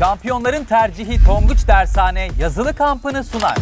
Şampiyonların tercihi Tonguç Dershane yazılı kampını sunar.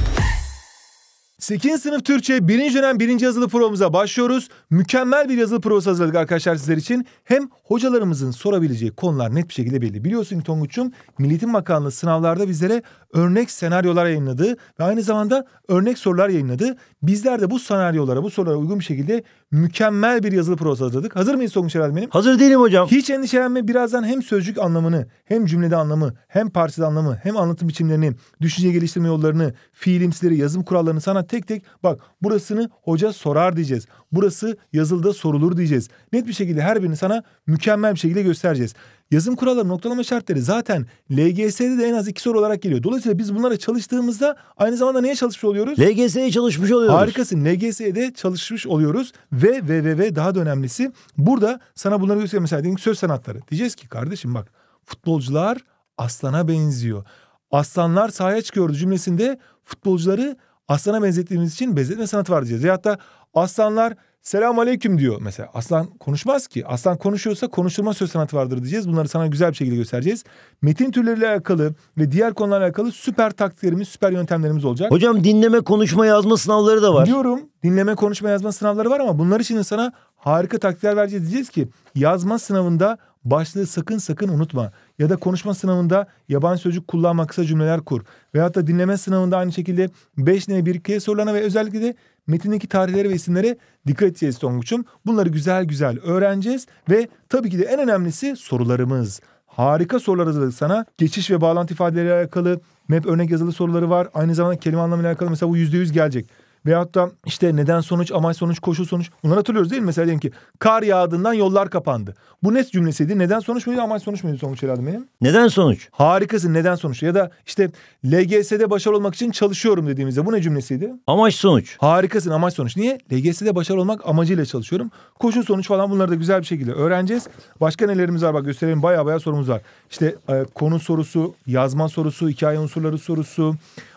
8. sınıf Türkçe 1. dönem 1. yazılı provamıza başlıyoruz. Mükemmel bir yazılı provası hazırladık arkadaşlar sizler için. Hem hocalarımızın sorabileceği konular net bir şekilde belli. Biliyorsun ki Tonguç'um milletin Eğitim Bakanlığı sınavlarda bizlere örnek senaryolar yayınladı ve aynı zamanda örnek sorular yayınladı. Bizler de bu senaryolara, bu sorulara uygun bir şekilde mükemmel bir yazılı prosa hazırladık. Hazır mıyız Tonguç Herhalde benim? Hazır değilim hocam. Hiç endişelenme birazdan hem sözcük anlamını hem cümlede anlamı hem parçada anlamı hem anlatım biçimlerini düşünce geliştirme yollarını fiilimsileri yazım kurallarını sana tek tek bak burasını hoca sorar diyeceğiz. Burası yazılıda sorulur diyeceğiz. Net bir şekilde her birini sana mükemmel bir şekilde göstereceğiz. Yazım kuralları, noktalama şartları zaten LGS'de de en az iki soru olarak geliyor. Dolayısıyla biz bunlara çalıştığımızda aynı zamanda neye çalışmış oluyoruz? LGS'ye çalışmış oluyoruz. Harikasın. LGS'de çalışmış oluyoruz ve ve ve ve daha da önemlisi burada sana bunları gösteriyor. Mesela diyelim söz sanatları. Diyeceğiz ki kardeşim bak futbolcular aslana benziyor. Aslanlar sahaya çıkıyordu cümlesinde futbolcuları aslana benzettiğimiz için benzetme sanatı var diyeceğiz. Ya hatta aslanlar Selam aleyküm diyor mesela. Aslan konuşmaz ki. Aslan konuşuyorsa konuşturma söz sanatı vardır diyeceğiz. Bunları sana güzel bir şekilde göstereceğiz. Metin türleriyle alakalı ve diğer konularla alakalı süper taktiklerimiz, süper yöntemlerimiz olacak. Hocam dinleme, konuşma, yazma sınavları da var. Diyorum dinleme, konuşma, yazma sınavları var ama bunlar için sana harika taktikler vereceğiz. Diyeceğiz ki yazma sınavında Başlığı sakın sakın unutma. Ya da konuşma sınavında yabancı sözcük kullanma kısa cümleler kur. Veyahut da dinleme sınavında aynı şekilde 5 ne 1 k sorulana ve özellikle de metindeki tarihlere ve isimlere dikkat edeceğiz Tonguç'um. Bunları güzel güzel öğreneceğiz ve tabii ki de en önemlisi sorularımız. Harika sorular hazırladık sana. Geçiş ve bağlantı ifadeleriyle alakalı map örnek yazılı soruları var. Aynı zamanda kelime anlamıyla alakalı mesela bu %100 gelecek. Veyahut da işte neden sonuç, amaç sonuç, koşul sonuç. Bunları hatırlıyoruz değil mi? Mesela diyelim ki kar yağdığından yollar kapandı. Bu ne cümlesiydi? Neden sonuç muydu, amaç sonuç muydu sonuç herhalde benim? Neden sonuç? Harikasın neden sonuç. Ya da işte LGS'de başarılı olmak için çalışıyorum dediğimizde bu ne cümlesiydi? Amaç sonuç. Harikasın amaç sonuç. Niye? LGS'de başarılı olmak amacıyla çalışıyorum. Koşul sonuç falan bunları da güzel bir şekilde öğreneceğiz. Başka nelerimiz var bak gösterelim. Baya baya sorumuz var. İşte e, konu sorusu, yazma sorusu, hikaye unsurları sorusu,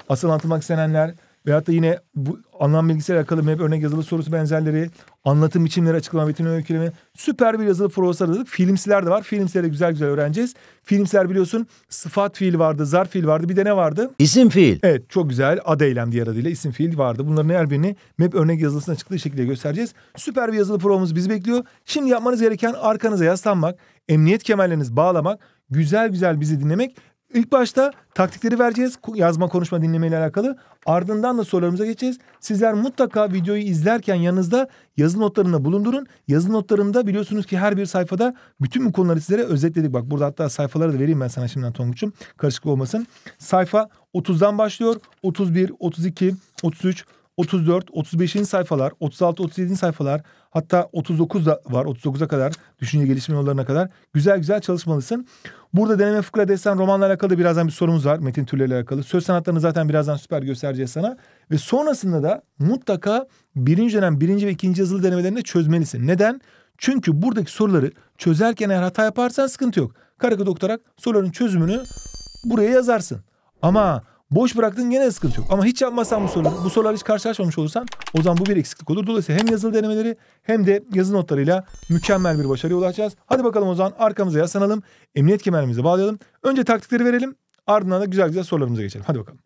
asıl anlatılmak istenenler, Veyahut da yine bu anlam bilgisiyle alakalı map örnek yazılı sorusu benzerleri, anlatım biçimleri, açıklama, metin öyküleme. Süper bir yazılı prosa aradık. Filmsiler de var. Filmsileri güzel güzel öğreneceğiz. Filmsiler biliyorsun sıfat fiil vardı, zarf fiil vardı. Bir de ne vardı? İsim fiil. Evet çok güzel. Ad eylem diğer adıyla isim fiil vardı. Bunların her birini map örnek yazılısına açıklığı şekilde göstereceğiz. Süper bir yazılı provamız bizi bekliyor. Şimdi yapmanız gereken arkanıza yaslanmak, emniyet kemerlerinizi bağlamak, güzel güzel bizi dinlemek İlk başta taktikleri vereceğiz yazma konuşma dinleme ile alakalı. Ardından da sorularımıza geçeceğiz. Sizler mutlaka videoyu izlerken yanınızda yazı notlarında bulundurun. Yazı notlarında biliyorsunuz ki her bir sayfada bütün bu konuları sizlere özetledik. Bak burada hatta sayfaları da vereyim ben sana şimdiden Tonguç'um. Karışıklık olmasın. Sayfa 30'dan başlıyor. 31, 32, 33, 34, 35. sayfalar, 36, 37. sayfalar hatta 39 da var 39'a kadar düşünce gelişme yollarına kadar güzel güzel çalışmalısın. Burada deneme fıkra destan romanla alakalı birazdan bir sorumuz var metin türleriyle alakalı. Söz sanatlarını zaten birazdan süper göstereceğiz sana. Ve sonrasında da mutlaka birinci dönem birinci ve ikinci yazılı denemelerinde çözmelisin. Neden? Çünkü buradaki soruları çözerken eğer hata yaparsan sıkıntı yok. Karakod doktorak soruların çözümünü buraya yazarsın. Ama Boş bıraktın gene sıkıntı yok. Ama hiç yapmazsan bu soruları, bu sorular hiç karşılaşmamış olursan o zaman bu bir eksiklik olur. Dolayısıyla hem yazılı denemeleri hem de yazı notlarıyla mükemmel bir başarıya ulaşacağız. Hadi bakalım o zaman arkamıza yaslanalım. Emniyet kemerimizi bağlayalım. Önce taktikleri verelim. Ardından da güzel güzel sorularımıza geçelim. Hadi bakalım.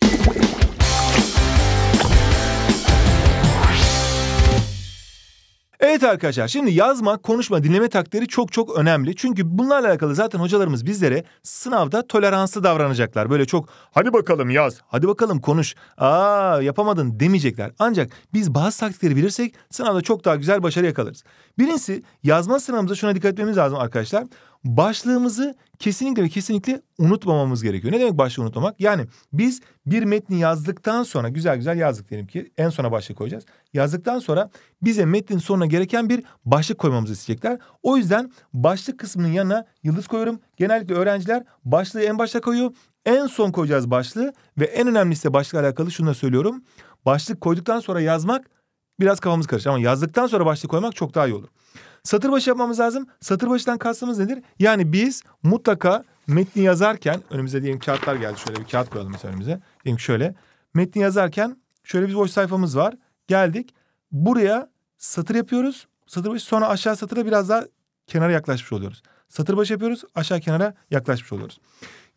Evet arkadaşlar şimdi yazma, konuşma, dinleme takdiri çok çok önemli. Çünkü bunlarla alakalı zaten hocalarımız bizlere sınavda toleranslı davranacaklar. Böyle çok hadi bakalım yaz, hadi bakalım konuş, aa yapamadın demeyecekler. Ancak biz bazı taktikleri bilirsek sınavda çok daha güzel başarı yakalarız. Birincisi yazma sınavımıza şuna dikkat etmemiz lazım arkadaşlar başlığımızı kesinlikle ve kesinlikle unutmamamız gerekiyor. Ne demek başlığı unutmamak? Yani biz bir metni yazdıktan sonra güzel güzel yazdık diyelim ki en sona başlık koyacağız. Yazdıktan sonra bize metnin sonuna gereken bir başlık koymamızı isteyecekler. O yüzden başlık kısmının yanına yıldız koyuyorum. Genellikle öğrenciler başlığı en başta koyuyor. En son koyacağız başlığı ve en önemlisi de başlıkla alakalı şunu da söylüyorum. Başlık koyduktan sonra yazmak biraz kafamız karışır ama yazdıktan sonra başlık koymak çok daha iyi olur. Satır başı yapmamız lazım. Satır başından kastımız nedir? Yani biz mutlaka metni yazarken önümüze diyelim kağıtlar geldi. Şöyle bir kağıt koyalım mesela önümüze. Diyelim şöyle. Metni yazarken şöyle bir boş sayfamız var. Geldik. Buraya satır yapıyoruz. Satır başı sonra aşağı satıra biraz daha kenara yaklaşmış oluyoruz. Satır başı yapıyoruz. Aşağı kenara yaklaşmış oluyoruz.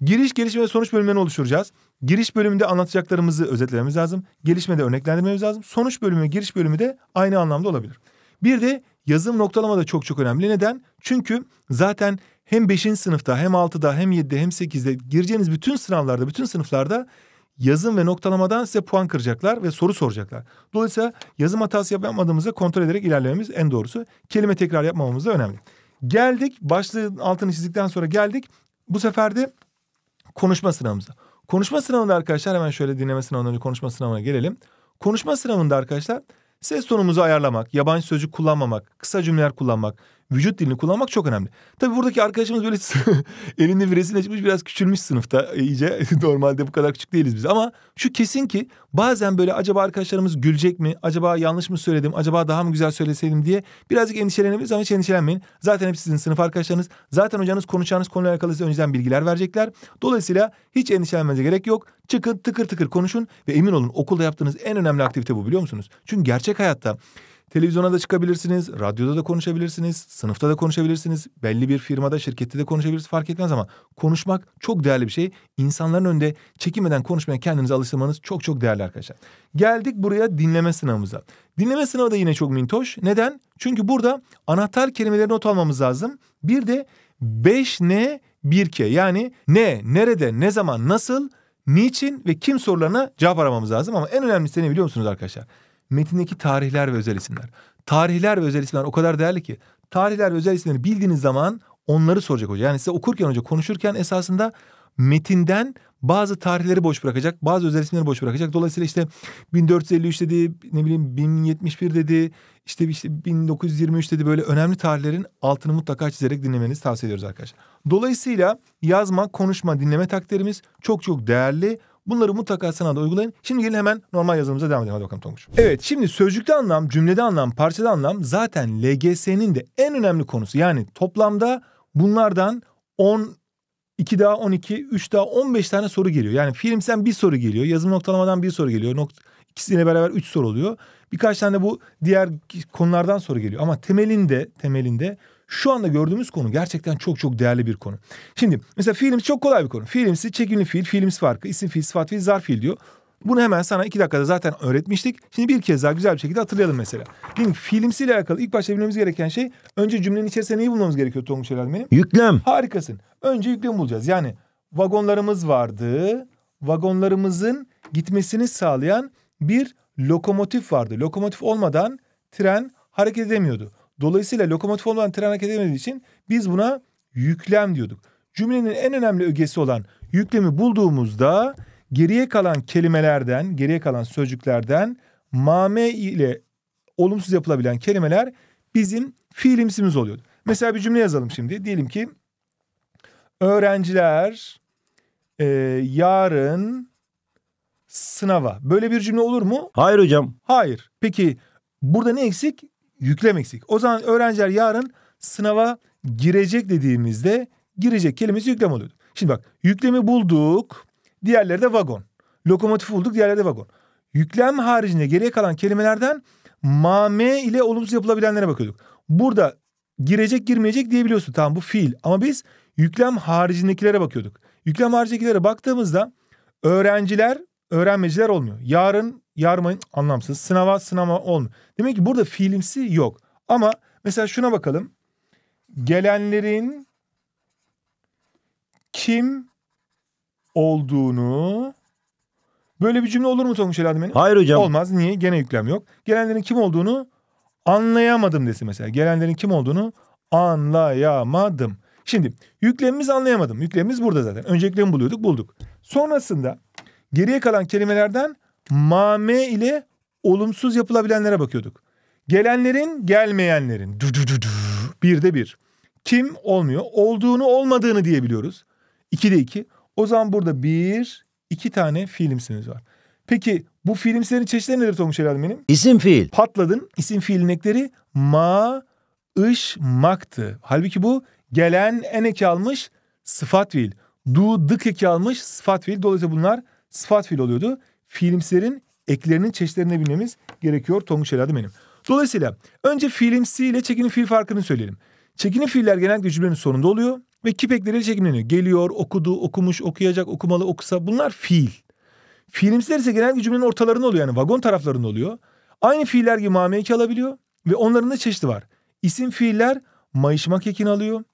Giriş, gelişme ve sonuç bölümlerini oluşturacağız. Giriş bölümünde anlatacaklarımızı özetlememiz lazım. Gelişmede örneklendirmemiz lazım. Sonuç bölümü, giriş bölümü de aynı anlamda olabilir. Bir de Yazım noktalama da çok çok önemli. Neden? Çünkü zaten hem 5. sınıfta hem 6'da hem 7'de hem 8'de gireceğiniz bütün sınavlarda bütün sınıflarda yazım ve noktalamadan size puan kıracaklar ve soru soracaklar. Dolayısıyla yazım hatası yapmadığımızı kontrol ederek ilerlememiz en doğrusu. Kelime tekrar yapmamamız da önemli. Geldik başlığın altını çizdikten sonra geldik. Bu sefer de konuşma sınavımıza. Konuşma sınavında arkadaşlar hemen şöyle dinleme sınavından önce konuşma sınavına gelelim. Konuşma sınavında arkadaşlar Ses tonumuzu ayarlamak, yabancı sözcük kullanmamak, kısa cümleler kullanmak, vücut dilini kullanmak çok önemli. Tabii buradaki arkadaşımız böyle elini bir resimle çıkmış biraz küçülmüş sınıfta e, iyice. Normalde bu kadar küçük değiliz biz ama şu kesin ki bazen böyle acaba arkadaşlarımız gülecek mi? Acaba yanlış mı söyledim? Acaba daha mı güzel söyleseydim diye birazcık endişelenebiliriz ama hiç endişelenmeyin. Zaten hep sizin sınıf arkadaşlarınız. Zaten hocanız konuşacağınız konuyla alakalı size önceden bilgiler verecekler. Dolayısıyla hiç endişelenmenize gerek yok. Çıkın tıkır tıkır konuşun ve emin olun okulda yaptığınız en önemli aktivite bu biliyor musunuz? Çünkü gerçek hayatta Televizyona da çıkabilirsiniz, radyoda da konuşabilirsiniz, sınıfta da konuşabilirsiniz, belli bir firmada, şirkette de konuşabilirsiniz fark etmez ama konuşmak çok değerli bir şey. İnsanların önünde çekinmeden konuşmaya kendinizi alıştırmanız çok çok değerli arkadaşlar. Geldik buraya dinleme sınavımıza. Dinleme sınavı da yine çok mintoş. Neden? Çünkü burada anahtar kelimeleri not almamız lazım. Bir de 5 ne 1K yani ne, nerede, ne zaman, nasıl, niçin ve kim sorularına cevap aramamız lazım. Ama en önemlisi ne biliyor musunuz arkadaşlar? metindeki tarihler ve özel isimler. Tarihler ve özel isimler o kadar değerli ki tarihler ve özel isimleri bildiğiniz zaman onları soracak hoca. Yani size okurken hoca konuşurken esasında metinden bazı tarihleri boş bırakacak, bazı özel isimleri boş bırakacak. Dolayısıyla işte 1453 dedi, ne bileyim 1071 dedi, işte, işte 1923 dedi böyle önemli tarihlerin altını mutlaka çizerek dinlemenizi tavsiye ediyoruz arkadaşlar. Dolayısıyla yazma, konuşma, dinleme takdirimiz çok çok değerli Bunları mutlaka sanada uygulayın. Şimdi gelin hemen normal yazılımıza devam edelim. Hadi bakalım Tonguç. Evet şimdi sözcükte anlam, cümlede anlam, parçada anlam zaten LGS'nin de en önemli konusu. Yani toplamda bunlardan 10 2 daha 12, 3 daha 15 tane soru geliyor. Yani filmsen bir soru geliyor, yazım noktalamadan bir soru geliyor. Nok ikisiyle beraber 3 soru oluyor. Birkaç tane bu diğer konulardan soru geliyor. Ama temelinde, temelinde şu anda gördüğümüz konu gerçekten çok çok değerli bir konu. Şimdi mesela fiilimiz çok kolay bir konu. Fiilimsi çekimli fiil, fiilimiz farkı, isim fiil, sıfat fiil, zarf fiil diyor. Bunu hemen sana iki dakikada zaten öğretmiştik. Şimdi bir kez daha güzel bir şekilde hatırlayalım mesela. Şimdi fiilimsiyle alakalı ilk başta bilmemiz gereken şey önce cümlenin içerisinde neyi bulmamız gerekiyor Tonguç Helal benim? Yüklem. Harikasın. Önce yüklem bulacağız. Yani vagonlarımız vardı. Vagonlarımızın gitmesini sağlayan bir lokomotif vardı. Lokomotif olmadan tren hareket edemiyordu. Dolayısıyla lokomotif olmadan tren hareket edemediği için biz buna yüklem diyorduk. Cümlenin en önemli ögesi olan yüklemi bulduğumuzda geriye kalan kelimelerden, geriye kalan sözcüklerden mame ile olumsuz yapılabilen kelimeler bizim fiilimsimiz oluyordu. Mesela bir cümle yazalım şimdi. Diyelim ki öğrenciler e, yarın sınava. Böyle bir cümle olur mu? Hayır hocam. Hayır. Peki burada ne eksik? yüklem eksik. O zaman öğrenciler yarın sınava girecek dediğimizde girecek kelimesi yüklem oluyordu. Şimdi bak yüklemi bulduk. Diğerleri de vagon. Lokomotif bulduk diğerleri de vagon. Yüklem haricinde geriye kalan kelimelerden mame ile olumsuz yapılabilenlere bakıyorduk. Burada girecek girmeyecek diyebiliyorsun. Tamam bu fiil ama biz yüklem haricindekilere bakıyorduk. Yüklem haricindekilere baktığımızda öğrenciler öğrenmeciler olmuyor. Yarın yarmayın anlamsız. Sınava sınama olmuyor. Demek ki burada fiilimsi yok. Ama mesela şuna bakalım. Gelenlerin kim olduğunu böyle bir cümle olur mu Tonguç Eladimen'in? Hayır hocam. Olmaz. Niye? Gene yüklem yok. Gelenlerin kim olduğunu anlayamadım desin mesela. Gelenlerin kim olduğunu anlayamadım. Şimdi yüklemimiz anlayamadım. Yüklemimiz burada zaten. Önce Önceliklerini buluyorduk, bulduk. Sonrasında geriye kalan kelimelerden mame ile olumsuz yapılabilenlere bakıyorduk. Gelenlerin, gelmeyenlerin. Du, du, du, du. Bir de bir. Kim olmuyor? Olduğunu, olmadığını diyebiliyoruz. İki de iki. O zaman burada bir, iki tane fiilimsiniz var. Peki bu fiilimslerin çeşitleri nedir Tomuş Helal benim? İsim fiil. Patladın. İsim fiilin ekleri ma, ış, maktı. Halbuki bu gelen en eki almış sıfat fiil. Du, dık eki almış sıfat fiil. Dolayısıyla bunlar sıfat fiil oluyordu. Filmslerin eklerinin çeşitlerine bilmemiz gerekiyor Tonguç Eladı benim. Dolayısıyla önce fiilimsi ile çekinin fiil farkını söyleyelim. Çekinin fiiller genellikle cümlenin sonunda oluyor ve kip ekleriyle çekimleniyor. Geliyor, okudu, okumuş, okuyacak, okumalı, okusa bunlar fiil. Fiilimsiler ise genellikle cümlenin ortalarında oluyor yani vagon taraflarında oluyor. Aynı fiiller gibi mame eki alabiliyor ve onların da çeşidi var. İsim fiiller mayışmak ekini alıyor.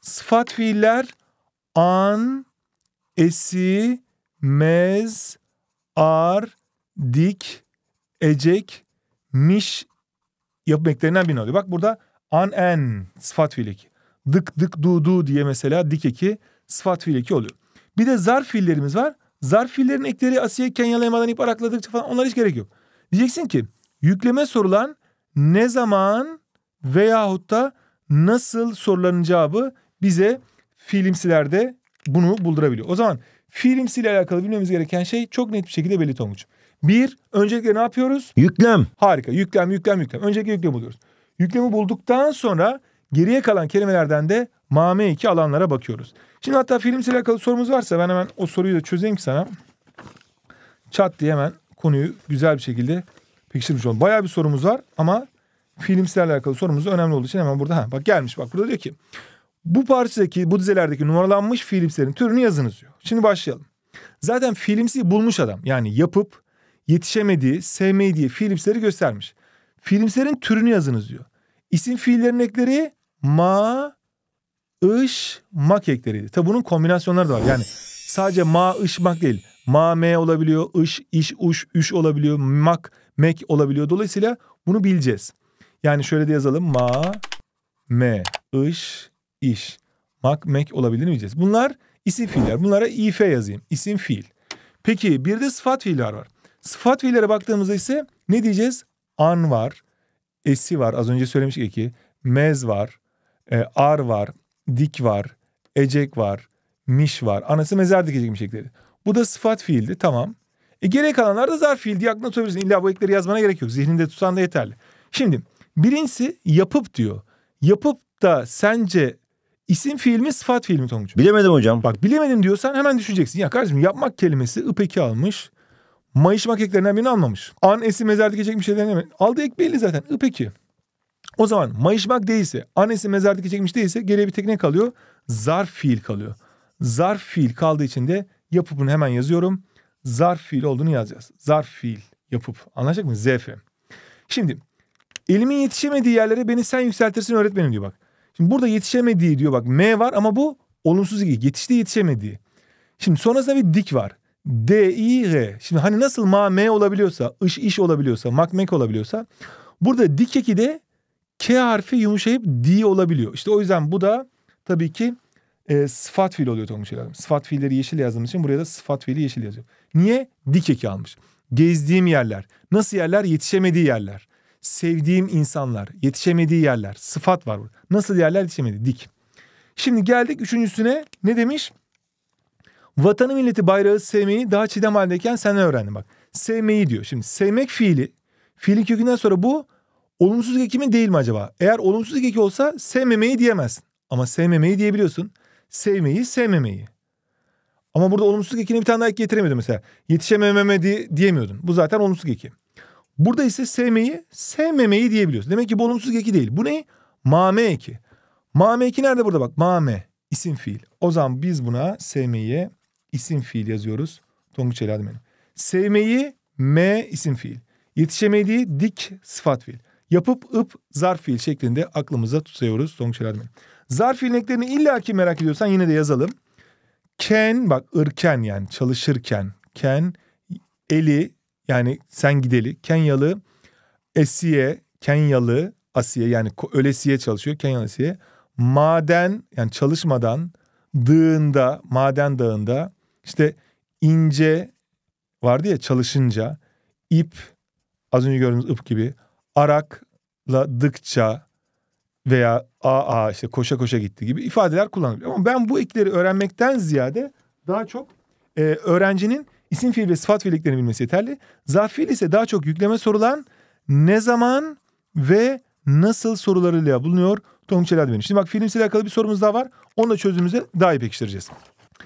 Sıfat fiiller an, esi, mez, ağır, dik, ecek, miş yapım eklerinden oluyor. Bak burada an en sıfat fiil eki. Dık dık du du diye mesela dik eki sıfat fiil eki oluyor. Bir de zarf fiillerimiz var. Zarf fiillerin ekleri Asiye, Kenyalı, Emadan ip arakladıkça falan onlar hiç gerek yok. Diyeceksin ki yükleme sorulan ne zaman veyahut da nasıl soruların cevabı bize fiilimsilerde bunu buldurabiliyor. O zaman Fiilimsiyle alakalı bilmemiz gereken şey çok net bir şekilde belli Tonguç. Bir, öncelikle ne yapıyoruz? Yüklem. Harika. Yüklem, yüklem, yüklem. Öncelikle yüklemi buluyoruz. Yüklemi bulduktan sonra geriye kalan kelimelerden de mame iki alanlara bakıyoruz. Şimdi hatta fiilimsiyle alakalı sorumuz varsa ben hemen o soruyu da çözeyim ki sana. Çat diye hemen konuyu güzel bir şekilde pekiştirmiş oldum. Bayağı bir sorumuz var ama fiilimsiyle alakalı sorumuz önemli olduğu için hemen burada. Ha, bak gelmiş bak burada diyor ki bu parçadaki bu dizelerdeki numaralanmış filmlerin türünü yazınız diyor. Şimdi başlayalım. Zaten filmsi bulmuş adam. Yani yapıp yetişemediği, sevmeyi diye göstermiş. Filmlerin türünü yazınız diyor. İsim fiillerin ekleri ma, ış, mak ekleriydi. Tabi bunun kombinasyonları da var. Yani sadece ma, ış, mak değil. Ma, M olabiliyor. Iş, iş, uş, üş olabiliyor. Mak, mek olabiliyor. Dolayısıyla bunu bileceğiz. Yani şöyle de yazalım. Ma, M, ış, iş, mak, mek olabilir miyeceğiz? Bunlar isim fiiller. Bunlara if yazayım. İsim fiil. Peki bir de sıfat fiiller var. Sıfat fiillere baktığımızda ise ne diyeceğiz? An var, esi var. Az önce söylemiştik ki mez var, e, ar var, dik var, ecek var, miş var. Anası mezar dikecekmiş ekleri. Bu da sıfat fiildi tamam. E, geriye kalanlar da zarf fiil diye aklına tutabilirsin. İlla bu ekleri yazmana gerek yok. Zihninde tutsan da yeterli. Şimdi birincisi yapıp diyor. Yapıp da sence İsim fiil mi sıfat fiil mi Tonguç? Bilemedim hocam. Bak bilemedim diyorsan hemen düşüneceksin. Ya kardeşim yapmak kelimesi ıpeki almış. Mayışmak eklerinden birini almamış. An esi mezarda geçecek bir şeyden hemen. Aldı ek belli zaten ıpeki. O zaman mayışmak değilse, annesi mezarlık çekmiş değilse geriye bir tek ne kalıyor? Zarf fiil kalıyor. Zarf fiil kaldığı için de yapıpını hemen yazıyorum. Zarf fiil olduğunu yazacağız. Zarf fiil yapıp. Anlaşacak mı? ZF. Şimdi elimin yetişemediği yerlere beni sen yükseltirsin öğretmenim diyor bak. Şimdi burada yetişemediği diyor bak M var ama bu olumsuz ilgi. Yetişti yetişemediği. Şimdi sonrasında bir dik var. D, I, R. Şimdi hani nasıl ma, m olabiliyorsa, iş, iş olabiliyorsa, mak, mek olabiliyorsa. Burada dik eki de K harfi yumuşayıp D olabiliyor. İşte o yüzden bu da tabii ki e, sıfat fiil oluyor Tonguç Hanım. Sıfat fiilleri yeşil yazdığım için buraya da sıfat fiili yeşil yazıyor. Niye? Dik eki almış. Gezdiğim yerler. Nasıl yerler? Yetişemediği yerler sevdiğim insanlar, yetişemediği yerler, sıfat var burada. Nasıl yerler yetişemedi? Dik. Şimdi geldik üçüncüsüne ne demiş? Vatanı milleti bayrağı sevmeyi daha çiğdem halindeyken senden öğrendim bak. Sevmeyi diyor. Şimdi sevmek fiili. Fiili kökünden sonra bu olumsuz eki mi değil mi acaba? Eğer olumsuz eki olsa sevmemeyi diyemezsin. Ama sevmemeyi diyebiliyorsun. Sevmeyi sevmemeyi. Ama burada olumsuz ekini bir tane daha ek getiremiyordun mesela. Yetişemememe diye, diyemiyordun. Bu zaten olumsuz eki. Burada ise sevmeyi, sevmemeyi diyebiliyoruz. Demek ki bu olumsuz eki değil. Bu ne? Mame eki. Mame eki nerede burada bak? Mame isim fiil. O zaman biz buna sevmeyi isim fiil yazıyoruz. Tonguç Eladimen'i. Sevmeyi M isim fiil. Yetişemediği dik sıfat fiil. Yapıp ıp zarf fiil şeklinde aklımıza tutuyoruz Tonguç Eladimen'i. Zarf fiil illaki merak ediyorsan yine de yazalım. Ken bak ırken yani çalışırken. Ken eli yani sen gideli Kenyalı Esiye, Kenyalı Asiye yani ölesiye çalışıyor Kenyalı Asiye. Maden yani çalışmadan dağında, maden dağında işte ince vardı ya çalışınca ip az önce gördüğünüz ip gibi arakla dıkça veya aa işte koşa koşa gitti gibi ifadeler kullanılıyor. Ama ben bu ikileri öğrenmekten ziyade daha çok e, öğrencinin İsim fiil ve sıfat fiillerini bilmesi yeterli. Zarf fiil ise daha çok yükleme sorulan ne zaman ve nasıl sorularıyla bulunuyor Tonguç Eladveni. Şimdi bak fiilimsiyle alakalı bir sorumuz daha var. Onu da çözümümüzde daha iyi pekiştireceğiz.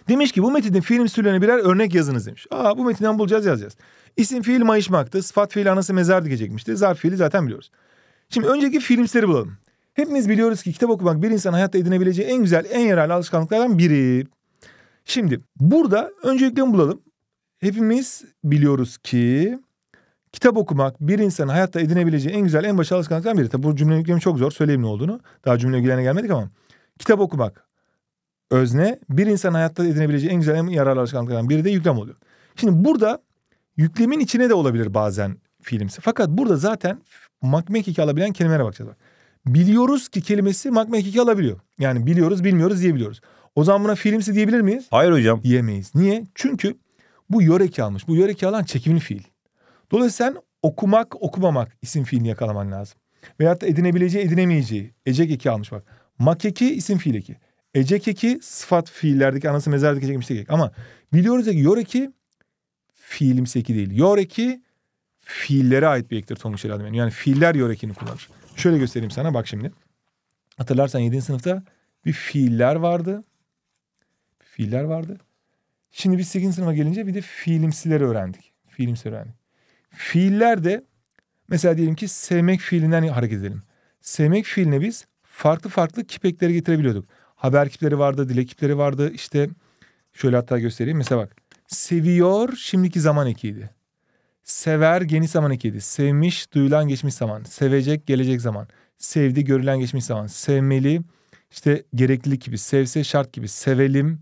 Demiş ki bu metinin fiilim türlerine birer örnek yazınız demiş. Aa bu metinden bulacağız yazacağız. İsim fiil mayışmaktı. Sıfat fiil anası mezar diyecekmişti. Zarf fiili zaten biliyoruz. Şimdi önceki fiilimsileri bulalım. Hepimiz biliyoruz ki kitap okumak bir insan hayatta edinebileceği en güzel, en yararlı alışkanlıklardan biri. Şimdi burada öncelikle bulalım. Hepimiz biliyoruz ki kitap okumak bir insanın hayatta edinebileceği en güzel en başarılı alışkanlıklardan biri. Tabi bu cümle yüklemi çok zor söyleyeyim ne olduğunu. Daha cümle ilgilerine gelmedik ama. Kitap okumak özne bir insanın hayatta edinebileceği en güzel en yararlı alışkanlıklardan biri de yüklem oluyor. Şimdi burada yüklemin içine de olabilir bazen fiilimsi. Fakat burada zaten makmekiki alabilen kelimelere bakacağız. Bak. Biliyoruz ki kelimesi makmekiki alabiliyor. Yani biliyoruz bilmiyoruz diyebiliyoruz. O zaman buna fiilimsi diyebilir miyiz? Hayır hocam. Diyemeyiz. Niye? Çünkü bu yöreki almış. Bu yöreki alan çekimli fiil. Dolayısıyla sen okumak, okumamak isim fiilini yakalaman lazım. Veyahut da edinebileceği, edinemeyeceği. Ecek eki almış bak. Makeki isim fiil eki. Ecek eki sıfat fiillerdeki anası mezardaki çekmiştik Ama biliyoruz ki yoreki fiilimsi eki değil. Yoreki fiillere ait bir ektir Tonguç herhalde Yani fiiller yorekini kullanır. Şöyle göstereyim sana bak şimdi. Hatırlarsan 7. sınıfta bir fiiller vardı. Fiiller vardı. Şimdi biz 8. sınıfa gelince bir de fiilimsileri öğrendik. Fiilimsileri öğrendik. Fiiller de mesela diyelim ki sevmek fiilinden hareket edelim. Sevmek fiiline biz farklı farklı kipekleri getirebiliyorduk. Haber kipleri vardı, dilek kipleri vardı. İşte şöyle hatta göstereyim. Mesela bak seviyor şimdiki zaman ekiydi. Sever geniş zaman ekiydi. Sevmiş duyulan geçmiş zaman. Sevecek gelecek zaman. Sevdi görülen geçmiş zaman. Sevmeli işte gereklilik gibi. Sevse şart gibi. Sevelim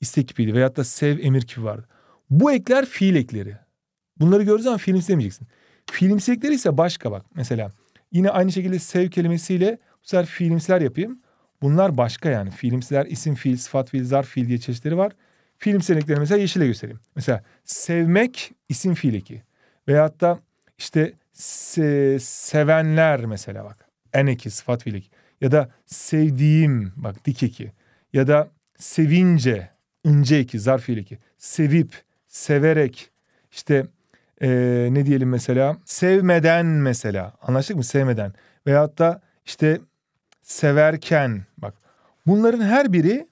istek kipiydi veyahut da sev emir kipi vardı. Bu ekler fiil ekleri. Bunları gördüğün zaman fiilimsi demeyeceksin. Fiilimsi ekleri ise başka bak. Mesela yine aynı şekilde sev kelimesiyle bu sefer fiilimsiler yapayım. Bunlar başka yani. Fiilimsiler isim fiil, sıfat fiil, zarf fiil diye çeşitleri var. Fiilimsel ekleri mesela yeşile göstereyim. Mesela sevmek isim fiil eki. Veyahut da işte se sevenler mesela bak. En eki sıfat fiil eki. Ya da sevdiğim bak dik eki. Ya da sevince ince eki, zarf ileki. Sevip, severek işte e, ne diyelim mesela sevmeden mesela anlaştık mı sevmeden veyahut da işte severken bak bunların her biri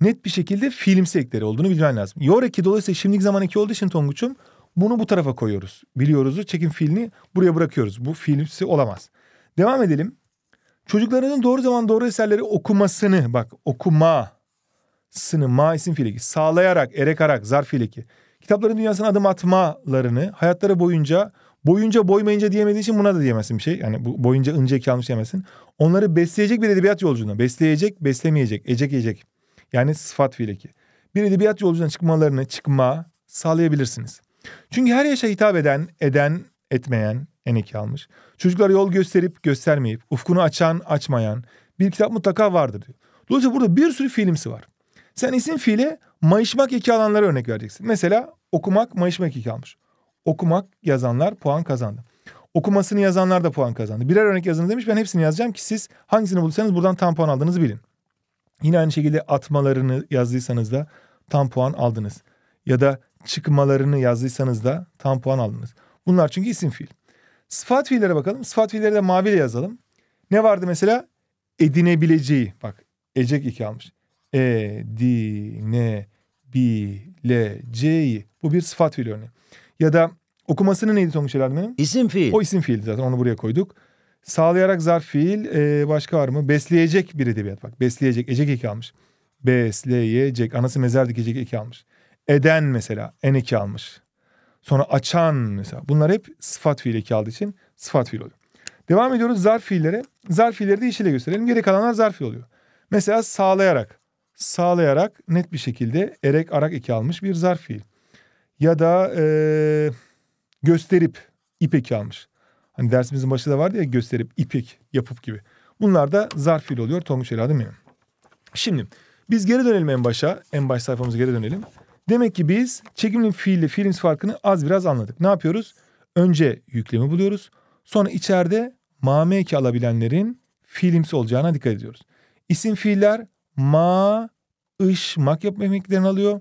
net bir şekilde fiilimsi ekleri olduğunu bilmen lazım. Yor dolayısıyla e şimdiki zaman eki olduğu için Tonguç'um bunu bu tarafa koyuyoruz. Biliyoruz çekim filmi buraya bırakıyoruz. Bu filmsi olamaz. Devam edelim. Çocuklarının doğru zaman doğru eserleri okumasını bak okuma sını ma isim fiileki sağlayarak, erekarak arak, zarf fiileki kitapların dünyasına adım atmalarını hayatları boyunca boyunca boymayınca diyemediği için buna da diyemezsin bir şey. Yani bu boyunca ince kalmış diyemezsin. Onları besleyecek bir edebiyat yolculuğuna. Besleyecek, beslemeyecek, ecek, yiyecek. Yani sıfat fiileki. Bir edebiyat yolculuğuna çıkmalarını, çıkma sağlayabilirsiniz. Çünkü her yaşa hitap eden, eden, etmeyen enek almış. çocuklar yol gösterip göstermeyip, ufkunu açan, açmayan bir kitap mutlaka vardır diyor. Dolayısıyla burada bir sürü filmsi var. Sen isim fiile mayışmak iki alanlara örnek vereceksin. Mesela okumak mayışmak iki almış. Okumak yazanlar puan kazandı. Okumasını yazanlar da puan kazandı. Birer örnek yazınız demiş ben hepsini yazacağım ki siz hangisini bulursanız buradan tam puan aldığınızı bilin. Yine aynı şekilde atmalarını yazdıysanız da tam puan aldınız. Ya da çıkmalarını yazdıysanız da tam puan aldınız. Bunlar çünkü isim fiil. Sıfat fiillere bakalım. Sıfat fiilleri de maviyle yazalım. Ne vardı mesela? Edinebileceği. Bak ecek iki almış edinebileceği. Bu bir sıfat fiil örneği. Ya da okumasını neydi Tonguç Eladime'nin? İsim fiil. O isim fiildi zaten onu buraya koyduk. Sağlayarak zarf fiil e, başka var mı? Besleyecek bir edebiyat bak. Besleyecek. Ecek eki almış. Besleyecek. Anası mezar dikecek eki almış. Eden mesela en eki almış. Sonra açan mesela. Bunlar hep sıfat fiil eki aldığı için sıfat fiil oluyor. Devam ediyoruz zarf fiillere. Zarf fiilleri de işiyle gösterelim. Geri kalanlar zarf fiil oluyor. Mesela sağlayarak sağlayarak net bir şekilde erek arak eki almış bir zarf fiil. Ya da e, gösterip ip eki almış. Hani dersimizin başında vardı ya gösterip ipek yapıp gibi. Bunlar da zarf fiil oluyor Tonguç Ela değil mi? Şimdi biz geri dönelim en başa. En baş sayfamıza geri dönelim. Demek ki biz çekimli ile fiilimiz farkını az biraz anladık. Ne yapıyoruz? Önce yüklemi buluyoruz. Sonra içeride mame eki alabilenlerin fiilimsi olacağına dikkat ediyoruz. İsim fiiller ma, ış, mak yapma meklerini alıyor.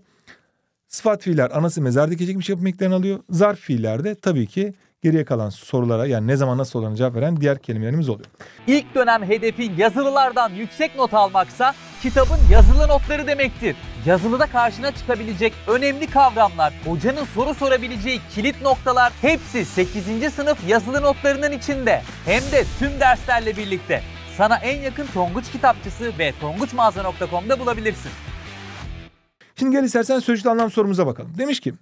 Sıfat fiiller anası mezar dikecekmiş şey yapım meklerini alıyor. Zarf fiiller de tabii ki geriye kalan sorulara yani ne zaman nasıl olana cevap veren diğer kelimelerimiz oluyor. İlk dönem hedefin yazılılardan yüksek not almaksa kitabın yazılı notları demektir. Yazılıda karşına çıkabilecek önemli kavramlar, hocanın soru sorabileceği kilit noktalar hepsi 8. sınıf yazılı notlarının içinde. Hem de tüm derslerle birlikte. Sana en yakın Tonguç kitapçısı ve tonguçmağaza.com'da bulabilirsin. Şimdi gel istersen sözcükte anlam sorumuza bakalım. Demiş ki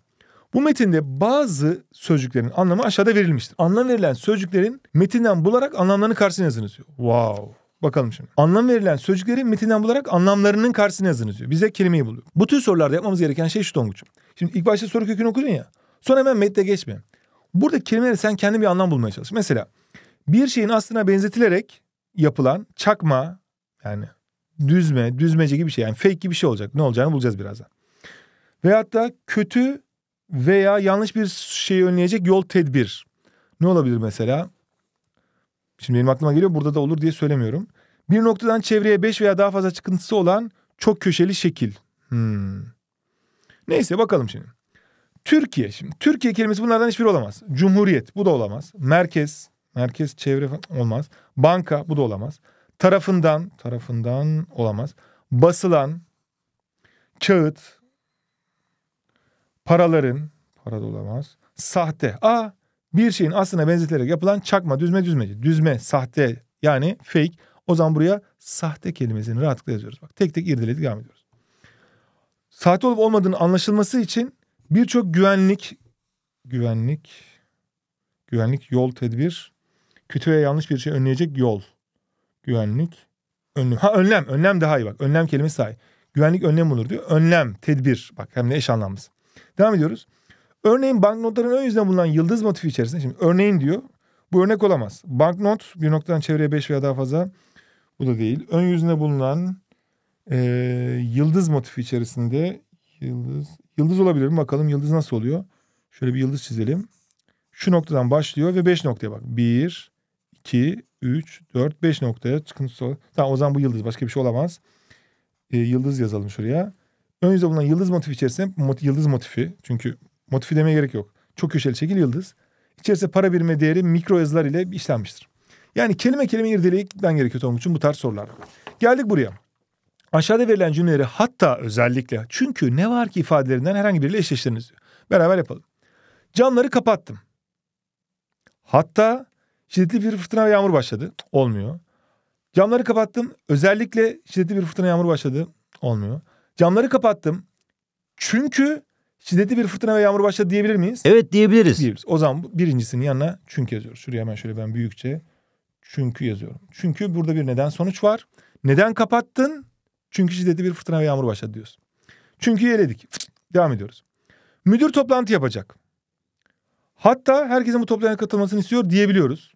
bu metinde bazı sözcüklerin anlamı aşağıda verilmiştir. Anlam verilen sözcüklerin metinden bularak anlamlarını karşısına yazınız diyor. Wow. Bakalım şimdi. Anlam verilen sözcükleri metinden bularak anlamlarının karşısına yazınız diyor. Bize kelimeyi buluyor. Bu tür sorularda yapmamız gereken şey şu Tonguç. Şimdi ilk başta soru kökünü okudun ya. Sonra hemen metne geçme. Burada kelimeleri sen kendi bir anlam bulmaya çalış. Mesela bir şeyin aslına benzetilerek yapılan çakma yani düzme, düzmece gibi bir şey. Yani fake gibi bir şey olacak. Ne olacağını bulacağız birazdan. Veyahut da kötü veya yanlış bir şeyi önleyecek yol tedbir. Ne olabilir mesela? Şimdi benim aklıma geliyor burada da olur diye söylemiyorum. Bir noktadan çevreye beş veya daha fazla çıkıntısı olan çok köşeli şekil. Hmm. Neyse bakalım şimdi. Türkiye şimdi. Türkiye kelimesi bunlardan hiçbir olamaz. Cumhuriyet bu da olamaz. Merkez merkez çevre olmaz. Banka bu da olamaz. Tarafından tarafından olamaz. Basılan kağıt paraların para da olamaz. Sahte. A bir şeyin aslına benzetilerek yapılan çakma, düzme, düzmeci. Düzme, sahte yani fake. O zaman buraya sahte kelimesini rahatlıkla yazıyoruz. Bak tek tek irdeledik devam ediyoruz. Sahte olup olmadığının anlaşılması için birçok güvenlik güvenlik güvenlik yol tedbir kötü ve yanlış bir şey önleyecek yol. Güvenlik, önlem. Ha önlem, önlem daha iyi bak. Önlem kelimesi sahi. Güvenlik önlem olur diyor. Önlem, tedbir. Bak hem de eş anlamlısı. Devam ediyoruz. Örneğin banknotların ön yüzünde bulunan yıldız motifi içerisinde. Şimdi örneğin diyor. Bu örnek olamaz. Banknot bir noktadan çevreye 5 veya daha fazla. Bu da değil. Ön yüzünde bulunan e, yıldız motifi içerisinde yıldız yıldız olabilir mi? Bakalım yıldız nasıl oluyor? Şöyle bir yıldız çizelim. Şu noktadan başlıyor ve 5 noktaya bak. 1 2, 3, 4, 5 noktaya çıkıntısı olur. Tamam o zaman bu yıldız başka bir şey olamaz. E, yıldız yazalım şuraya. Ön yüzde bulunan yıldız motifi içerisinde mot, yıldız motifi çünkü motifi demeye gerek yok. Çok köşeli şekil yıldız. İçerisinde para birimi değeri mikro yazılar ile işlenmiştir. Yani kelime kelime irdeleyikten gerekiyor Tonguç'un bu tarz sorular. Geldik buraya. Aşağıda verilen cümleleri hatta özellikle çünkü ne var ki ifadelerinden herhangi biriyle eşleştiriniz diyor. Beraber yapalım. Camları kapattım. Hatta Şiddetli bir fırtına ve yağmur başladı. Olmuyor. Camları kapattım. Özellikle şiddetli bir fırtına yağmur başladı. Olmuyor. Camları kapattım. Çünkü şiddetli bir fırtına ve yağmur başladı diyebilir miyiz? Evet diyebiliriz. diyebiliriz. O zaman birincisinin yanına çünkü yazıyoruz. Şuraya hemen şöyle ben büyükçe çünkü yazıyorum. Çünkü burada bir neden sonuç var. Neden kapattın? Çünkü şiddetli bir fırtına ve yağmur başladı diyoruz. Çünkü eledik. Devam ediyoruz. Müdür toplantı yapacak. Hatta herkesin bu toplantıya katılmasını istiyor diyebiliyoruz.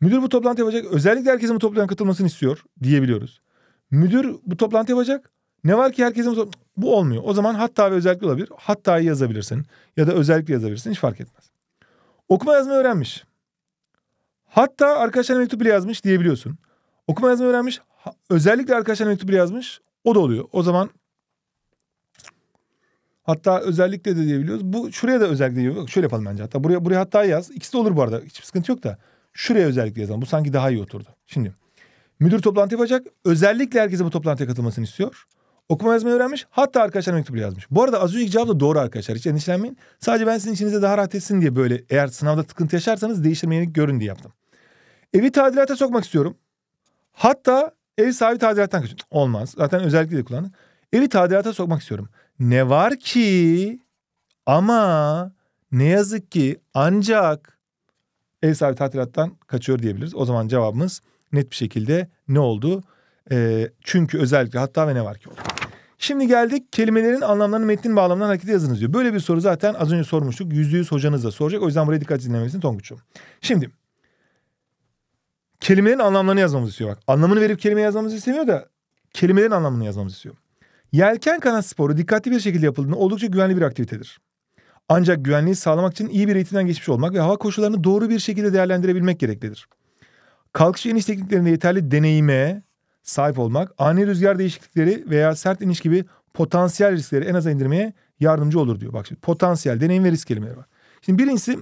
Müdür bu toplantı yapacak. Özellikle herkesin bu toplantıya katılmasını istiyor diyebiliyoruz. Müdür bu toplantı yapacak. Ne var ki herkesin bu, bu olmuyor. O zaman hatta ve özellikle olabilir. hatta yazabilirsin ya da özellikle yazabilirsin hiç fark etmez. Okuma yazma öğrenmiş. Hatta arkadaşlarına mektup bile yazmış diyebiliyorsun. Okuma yazma öğrenmiş. Özellikle arkadaşlarına mektup bile yazmış. O da oluyor. O zaman hatta özellikle de diyebiliyoruz. Bu şuraya da özellikle diyor. Şöyle yapalım bence hatta. Buraya buraya hatta yaz. İkisi de olur bu arada. Hiçbir sıkıntı yok da. Şuraya özellikle yazalım. Bu sanki daha iyi oturdu. Şimdi müdür toplantı yapacak. Özellikle herkese bu toplantıya katılmasını istiyor. Okuma yazmayı öğrenmiş. Hatta arkadaşlar mektup bile yazmış. Bu arada az önceki cevap da doğru arkadaşlar. Hiç endişelenmeyin. Sadece ben sizin içinizde daha rahat etsin diye böyle eğer sınavda tıkıntı yaşarsanız değiştirmeyeni görün diye yaptım. Evi tadilata sokmak istiyorum. Hatta ev sahibi tadilattan kaçın. Olmaz. Zaten özellikle de kullandık. Evi tadilata sokmak istiyorum. Ne var ki ama ne yazık ki ancak ev sahibi tatilattan kaçıyor diyebiliriz. O zaman cevabımız net bir şekilde ne oldu? E, çünkü özellikle hatta ve ne var ki oldu. Şimdi geldik kelimelerin anlamlarını metnin bağlamından harekete yazınız diyor. Böyle bir soru zaten az önce sormuştuk. Yüzde yüz hocanız da soracak. O yüzden buraya dikkat dinlemelisin Tonguç'um. Şimdi kelimelerin anlamlarını yazmamızı istiyor bak. Anlamını verip kelime yazmamızı istemiyor da kelimelerin anlamını yazmamızı istiyor. Yelken kanat sporu dikkatli bir şekilde yapıldığında oldukça güvenli bir aktivitedir. Ancak güvenliği sağlamak için iyi bir eğitimden geçmiş olmak ve hava koşullarını doğru bir şekilde değerlendirebilmek gereklidir. Kalkış iniş tekniklerinde yeterli deneyime sahip olmak, ani rüzgar değişiklikleri veya sert iniş gibi potansiyel riskleri en aza indirmeye yardımcı olur diyor. Bak şimdi potansiyel, deneyim ve risk kelimeleri var. Şimdi birincisi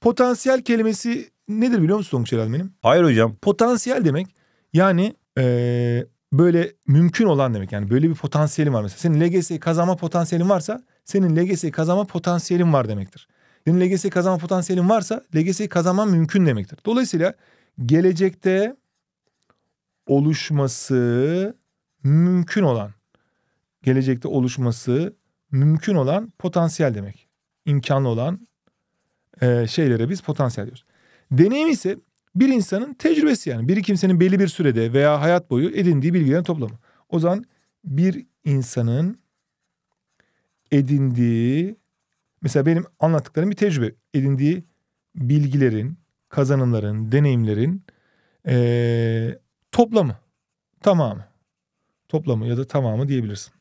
potansiyel kelimesi nedir biliyor musun Tonguç Elal benim? Hayır hocam. Potansiyel demek yani ee, böyle mümkün olan demek. Yani böyle bir potansiyelim var mesela. Senin LGS'yi kazanma potansiyelin varsa senin legacy kazanma potansiyelin var demektir. Senin legacy kazanma potansiyelin varsa legacy kazanman mümkün demektir. Dolayısıyla gelecekte oluşması mümkün olan gelecekte oluşması mümkün olan potansiyel demek. İmkanlı olan e, şeylere biz potansiyel diyoruz. Deneyim ise bir insanın tecrübesi yani bir kimsenin belli bir sürede veya hayat boyu edindiği bilgilerin toplamı. O zaman bir insanın edindiği mesela benim anlattıklarım bir tecrübe edindiği bilgilerin, kazanımların, deneyimlerin ee, toplamı, tamamı, toplamı ya da tamamı diyebilirsin.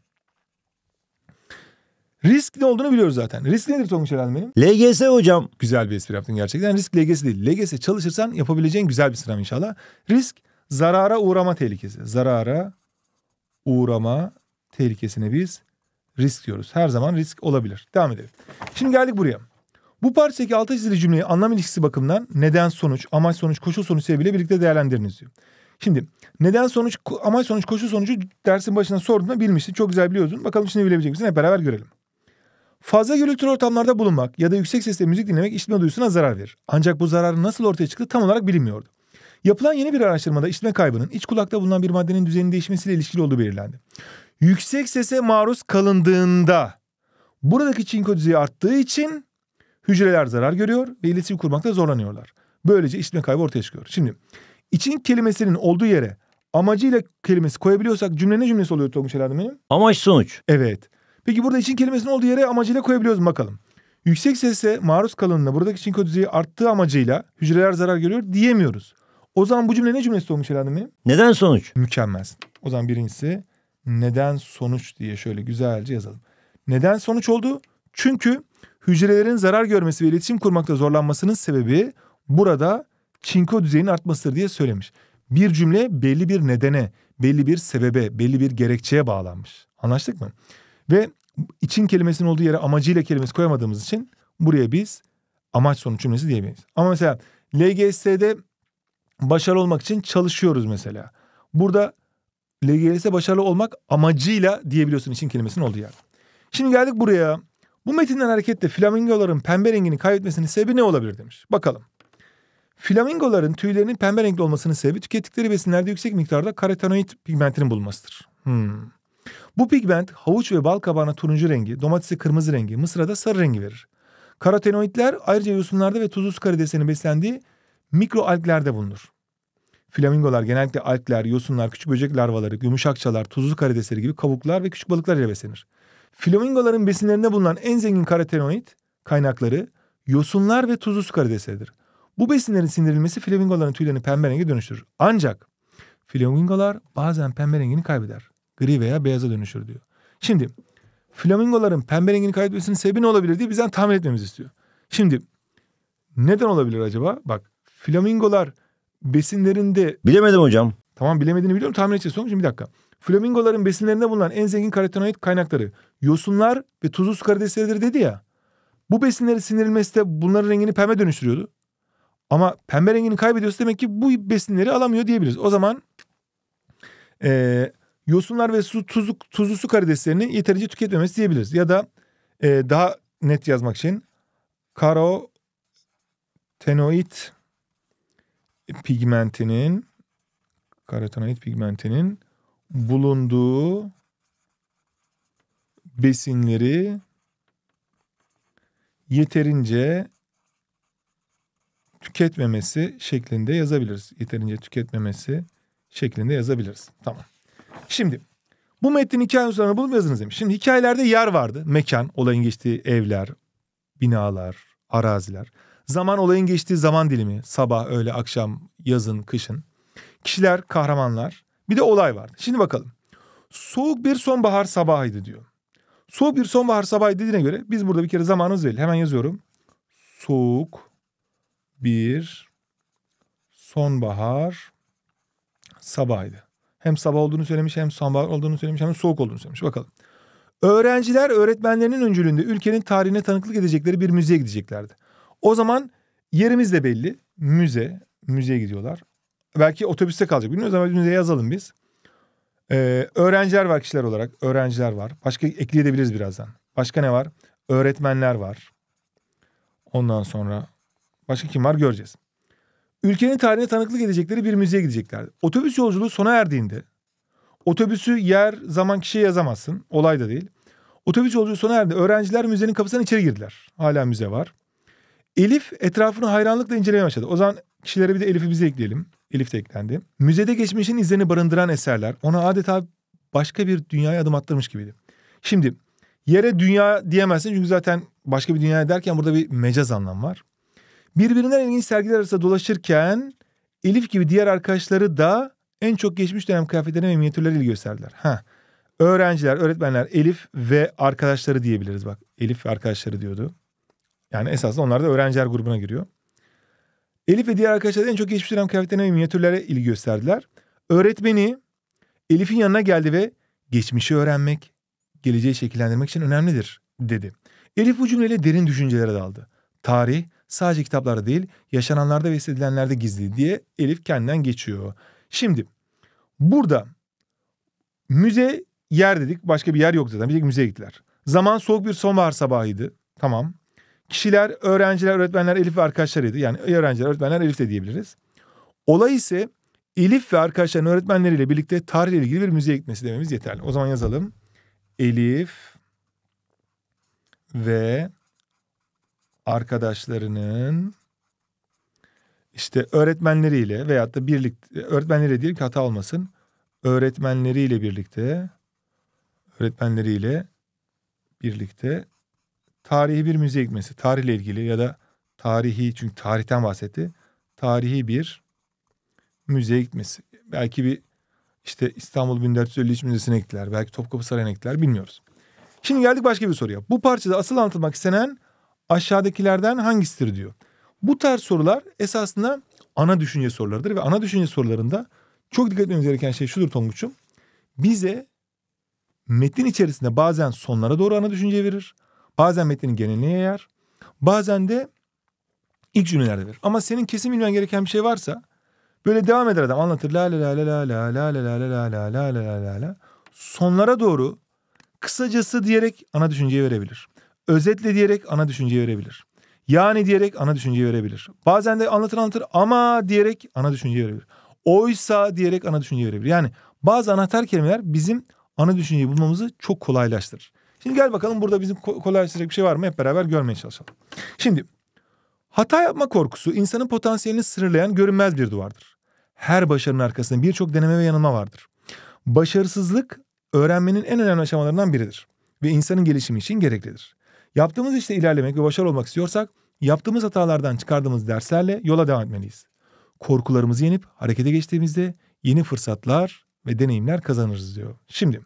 Risk ne olduğunu biliyoruz zaten. Risk nedir Tonguç Eren benim? LGS hocam. Güzel bir espri yaptın gerçekten. Risk LGS değil. LGS çalışırsan yapabileceğin güzel bir sınav inşallah. Risk zarara uğrama tehlikesi. Zarara uğrama tehlikesini biz risk diyoruz. Her zaman risk olabilir. Devam edelim. Şimdi geldik buraya. Bu parçadaki altı çizili cümleyi anlam ilişkisi bakımından neden sonuç, amaç sonuç, koşul sonuç sebebiyle birlikte değerlendiriniz diyor. Şimdi neden sonuç, amaç sonuç, koşul sonucu dersin başına sorduğunda bilmişti. Çok güzel biliyordun. Bakalım şimdi bilebilecek misin? Hep beraber görelim. Fazla gürültülü ortamlarda bulunmak ya da yüksek sesle müzik dinlemek işitme duyusuna zarar verir. Ancak bu zararın nasıl ortaya çıktı tam olarak bilinmiyordu. Yapılan yeni bir araştırmada işitme kaybının iç kulakta bulunan bir maddenin düzenin değişmesiyle ilişkili olduğu belirlendi yüksek sese maruz kalındığında buradaki çinko düzeyi arttığı için hücreler zarar görüyor ve iletişim kurmakta zorlanıyorlar. Böylece işitme kaybı ortaya çıkıyor. Şimdi için kelimesinin olduğu yere amacıyla kelimesi koyabiliyorsak cümle ne cümlesi oluyor Tonguç herhalde benim? Amaç sonuç. Evet. Peki burada için kelimesinin olduğu yere amacıyla koyabiliyoruz bakalım. Yüksek sese maruz kalınlığında buradaki çinko düzeyi arttığı amacıyla hücreler zarar görüyor diyemiyoruz. O zaman bu cümle ne cümlesi Tonguç herhalde benim? Neden sonuç? Mükemmel. O zaman birincisi neden sonuç diye şöyle güzelce yazalım. Neden sonuç oldu? Çünkü hücrelerin zarar görmesi ve iletişim kurmakta zorlanmasının sebebi burada çinko düzeyinin artmasıdır diye söylemiş. Bir cümle belli bir nedene, belli bir sebebe, belli bir gerekçeye bağlanmış. Anlaştık mı? Ve için kelimesinin olduğu yere amacıyla kelimesi koyamadığımız için buraya biz amaç sonuç cümlesi diyemeyiz. Ama mesela LGS'de başarılı olmak için çalışıyoruz mesela. Burada LGS'de başarılı olmak amacıyla diyebiliyorsun için kelimesinin olduğu yer. Şimdi geldik buraya. Bu metinden hareketle flamingoların pembe rengini kaybetmesinin sebebi ne olabilir demiş. Bakalım. Flamingoların tüylerinin pembe renkli olmasının sebebi tükettikleri besinlerde yüksek miktarda karotenoid pigmentinin bulunmasıdır. Hmm. Bu pigment havuç ve bal kabağına turuncu rengi, domatesi kırmızı rengi, mısırada sarı rengi verir. Karotenoidler ayrıca yosunlarda ve tuzlu su karidesinin beslendiği mikroalglerde bulunur. Flamingolar genellikle alkler, yosunlar, küçük böcek larvaları, yumuşakçalar, tuzlu karidesleri gibi kabuklar ve küçük balıklar ile beslenir. Flamingoların besinlerinde bulunan en zengin karotenoid kaynakları yosunlar ve tuzlu su karidesidir. Bu besinlerin sindirilmesi flamingoların tüylerini pembe renge dönüştürür. Ancak flamingolar bazen pembe rengini kaybeder. Gri veya beyaza dönüşür diyor. Şimdi flamingoların pembe rengini kaybetmesinin sebebi ne olabilir diye bizden tahmin etmemizi istiyor. Şimdi neden olabilir acaba? Bak flamingolar besinlerinde... Bilemedim hocam. Tamam bilemediğini biliyorum tahmin edeceğiz. Sonuçta bir dakika. Flamingoların besinlerinde bulunan en zengin karotenoid kaynakları yosunlar ve tuzlu su karidesleridir dedi ya. Bu besinleri sindirilmesi de bunların rengini pembe dönüştürüyordu. Ama pembe rengini kaybediyorsa demek ki bu besinleri alamıyor diyebiliriz. O zaman e, yosunlar ve su, tuzlu, tuzlu su karideslerini yeterince tüketmemesi diyebiliriz. Ya da e, daha net yazmak için karotenoid pigmentinin karotenoid pigmentinin bulunduğu besinleri yeterince tüketmemesi şeklinde yazabiliriz. Yeterince tüketmemesi şeklinde yazabiliriz. Tamam. Şimdi bu metnin hikaye unsurlarını bulup yazınız demiş. Şimdi hikayelerde yer vardı. Mekan, olayın geçtiği evler, binalar, araziler. Zaman olayın geçtiği zaman dilimi. Sabah, öğle, akşam, yazın, kışın. Kişiler, kahramanlar. Bir de olay vardı. Şimdi bakalım. Soğuk bir sonbahar sabahıydı diyor. Soğuk bir sonbahar sabahıydı dediğine göre biz burada bir kere zamanımız belli. Hemen yazıyorum. Soğuk bir sonbahar sabahıydı. Hem sabah olduğunu söylemiş hem sonbahar olduğunu söylemiş hem soğuk olduğunu söylemiş. Bakalım. Öğrenciler öğretmenlerinin öncülüğünde ülkenin tarihine tanıklık edecekleri bir müzeye gideceklerdi. O zaman yerimiz de belli. Müze. Müzeye gidiyorlar. Belki otobüste kalacak. Bilmiyoruz ama müzeye yazalım biz. Ee, öğrenciler var kişiler olarak. Öğrenciler var. Başka ekleyebiliriz birazdan. Başka ne var? Öğretmenler var. Ondan sonra başka kim var göreceğiz. Ülkenin tarihine tanıklık edecekleri bir müzeye gidecekler. Otobüs yolculuğu sona erdiğinde otobüsü yer zaman kişiye yazamazsın. Olay da değil. Otobüs yolculuğu sona erdi. Öğrenciler müzenin kapısından içeri girdiler. Hala müze var. Elif etrafını hayranlıkla incelemeye başladı. O zaman kişilere bir de Elif'i bize ekleyelim. Elif de eklendi. Müzede geçmişin izlerini barındıran eserler ona adeta başka bir dünyaya adım attırmış gibiydi. Şimdi yere dünya diyemezsin çünkü zaten başka bir dünya derken burada bir mecaz anlam var. Birbirinden ilginç sergiler arasında dolaşırken Elif gibi diğer arkadaşları da en çok geçmiş dönem kıyafetlerine ve minyatürlere ilgi gösterdiler. Ha. Öğrenciler, öğretmenler Elif ve arkadaşları diyebiliriz bak. Elif ve arkadaşları diyordu. Yani esasında onlar da öğrenciler grubuna giriyor. Elif ve diğer arkadaşlar en çok geçmiş dönem kıyafetlerine ve minyatürlere ilgi gösterdiler. Öğretmeni Elif'in yanına geldi ve geçmişi öğrenmek, geleceği şekillendirmek için önemlidir dedi. Elif bu cümleyle derin düşüncelere daldı. Tarih sadece kitaplarda değil yaşananlarda ve hissedilenlerde gizli diye Elif kendinden geçiyor. Şimdi burada müze yer dedik başka bir yer yok zaten bir tek müzeye gittiler. Zaman soğuk bir sonbahar sabahıydı. Tamam Kişiler öğrenciler, öğretmenler Elif ve arkadaşlarıydı. Yani öğrenciler, öğretmenler Elif de diyebiliriz. Olay ise Elif ve arkadaşların öğretmenleriyle birlikte tarihle ilgili bir müzeye gitmesi dememiz yeterli. O zaman yazalım. Elif ve arkadaşlarının işte öğretmenleriyle veyahut da birlikte öğretmenleriyle diyelim ki hata olmasın. Öğretmenleriyle birlikte öğretmenleriyle birlikte tarihi bir müziğe gitmesi, tarihle ilgili ya da tarihi çünkü tarihten bahsetti. Tarihi bir müzeye gitmesi. Belki bir işte İstanbul 1453 Müzesi'ne gittiler. Belki Topkapı Sarayı'na gittiler bilmiyoruz. Şimdi geldik başka bir soruya. Bu parçada asıl anlatılmak istenen aşağıdakilerden hangisidir diyor. Bu tarz sorular esasında ana düşünce sorularıdır ve ana düşünce sorularında çok dikkat etmemiz gereken şey şudur Tonguç'um. Bize metin içerisinde bazen sonlara doğru ana düşünce verir. Bazen metnin genelini yayar. Bazen de ilk cümlelerde verir. Ama senin kesin bilmen gereken bir şey varsa böyle devam eder adam anlatır. la la la la la la la la la la la la la la la Sonlara doğru kısacası diyerek ana düşünceyi verebilir. Özetle diyerek ana düşünceyi verebilir. Yani diyerek ana düşünceyi verebilir. Bazen de anlatır anlatır ama diyerek ana düşünceyi verebilir. Oysa diyerek ana düşünceyi verebilir. Yani bazı anahtar kelimeler bizim ana düşünceyi bulmamızı çok kolaylaştırır. Şimdi gel bakalım burada bizim kolaylaştıracak bir şey var mı hep beraber görmeye çalışalım. Şimdi hata yapma korkusu insanın potansiyelini sınırlayan görünmez bir duvardır. Her başarının arkasında birçok deneme ve yanılma vardır. Başarısızlık öğrenmenin en önemli aşamalarından biridir ve insanın gelişimi için gereklidir. Yaptığımız işte ilerlemek ve başarılı olmak istiyorsak yaptığımız hatalardan çıkardığımız derslerle yola devam etmeliyiz. Korkularımızı yenip harekete geçtiğimizde yeni fırsatlar ve deneyimler kazanırız diyor. Şimdi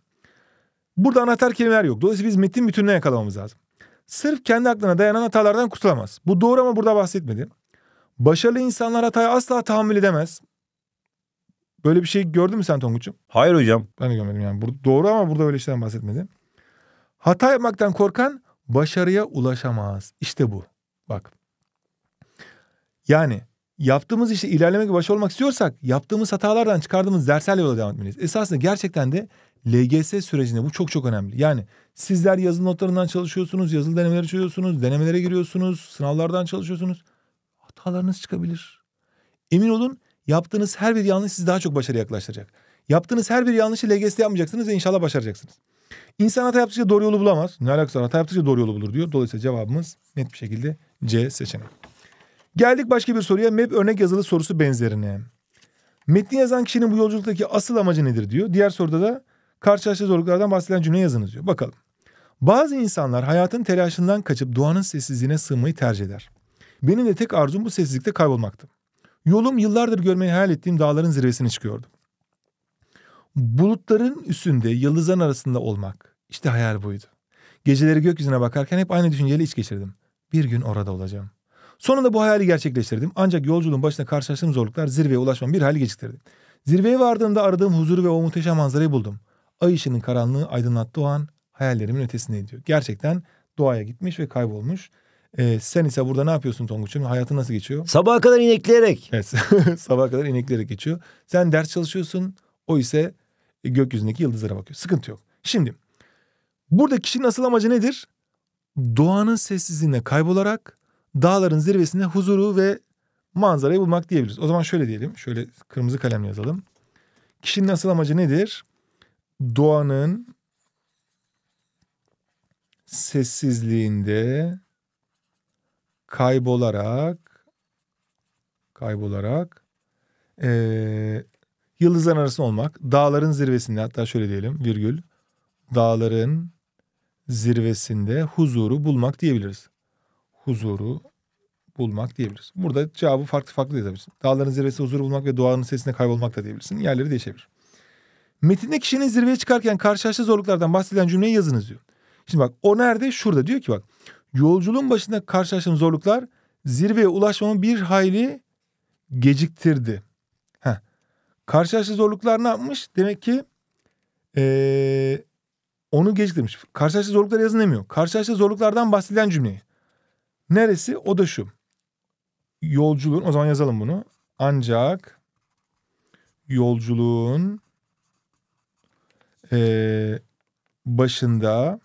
Burada anahtar kelimeler yok. Dolayısıyla biz metin bütününe yakalamamız lazım. Sırf kendi aklına dayanan hatalardan kurtulamaz. Bu doğru ama burada bahsetmedi. Başarılı insanlar hatayı asla tahammül edemez. Böyle bir şey gördün mü sen Tonguç'um? Hayır hocam. Ben de görmedim yani. Bu doğru ama burada öyle şeyden bahsetmedi. Hata yapmaktan korkan başarıya ulaşamaz. İşte bu. Bak. Yani yaptığımız işte ilerlemek ve başarılı olmak istiyorsak yaptığımız hatalardan çıkardığımız dersel yola devam etmeliyiz. Esasında gerçekten de LGS sürecinde bu çok çok önemli. Yani sizler yazılı notlarından çalışıyorsunuz, yazılı denemeleri çalışıyorsunuz, denemelere giriyorsunuz, sınavlardan çalışıyorsunuz. Hatalarınız çıkabilir. Emin olun yaptığınız her bir yanlış sizi daha çok başarıya yaklaştıracak. Yaptığınız her bir yanlışı LGS'de yapmayacaksınız ve inşallah başaracaksınız. İnsan hata yaptıkça doğru yolu bulamaz. Ne alakası var? Hata yaptıkça doğru yolu bulur diyor. Dolayısıyla cevabımız net bir şekilde C seçeneği. Geldik başka bir soruya. MEP örnek yazılı sorusu benzerine. Metni yazan kişinin bu yolculuktaki asıl amacı nedir diyor. Diğer soruda da Karşılaştığı zorluklardan bahseden cümle yazınız diyor. Bakalım. Bazı insanlar hayatın telaşından kaçıp doğanın sessizliğine sığmayı tercih eder. Benim de tek arzum bu sessizlikte kaybolmaktı. Yolum yıllardır görmeyi hayal ettiğim dağların zirvesine çıkıyordu. Bulutların üstünde yıldızların arasında olmak işte hayal buydu. Geceleri gökyüzüne bakarken hep aynı düşünceyle iç geçirdim. Bir gün orada olacağım. Sonunda bu hayali gerçekleştirdim. Ancak yolculuğun başına karşılaştığım zorluklar zirveye ulaşmam bir hali geciktirdi. Zirveye vardığımda aradığım huzuru ve o muhteşem manzarayı buldum ay ışığının karanlığı aydınlattığı o an hayallerimin ötesine ediyor. Gerçekten doğaya gitmiş ve kaybolmuş. Ee, sen ise burada ne yapıyorsun Tonguç'um? Hayatın nasıl geçiyor? Sabaha kadar inekleyerek. Evet sabaha kadar inekleyerek geçiyor. Sen ders çalışıyorsun o ise gökyüzündeki yıldızlara bakıyor. Sıkıntı yok. Şimdi burada kişinin asıl amacı nedir? Doğanın sessizliğine kaybolarak dağların zirvesinde huzuru ve manzarayı bulmak diyebiliriz. O zaman şöyle diyelim. Şöyle kırmızı kalemle yazalım. Kişinin asıl amacı nedir? doğanın sessizliğinde kaybolarak kaybolarak e, yıldızların arasında olmak, dağların zirvesinde hatta şöyle diyelim virgül dağların zirvesinde huzuru bulmak diyebiliriz. Huzuru bulmak diyebiliriz. Burada cevabı farklı farklı yazabilirsin. Dağların zirvesinde huzuru bulmak ve doğanın sesine kaybolmak da diyebilirsin. Yerleri değişebilir. Metinde kişinin zirveye çıkarken karşılaştığı zorluklardan bahseden cümleyi yazınız diyor. Şimdi bak o nerede? Şurada diyor ki bak yolculuğun başında karşılaştığım zorluklar zirveye ulaşmamı bir hayli geciktirdi. Heh. Karşılaştığı zorluklar ne yapmış? Demek ki ee, onu geciktirmiş. Karşılaştığı zorluklar yazın demiyor. Karşılaştığı zorluklardan bahseden cümleyi. Neresi? O da şu. Yolculuğun o zaman yazalım bunu. Ancak yolculuğun e, başında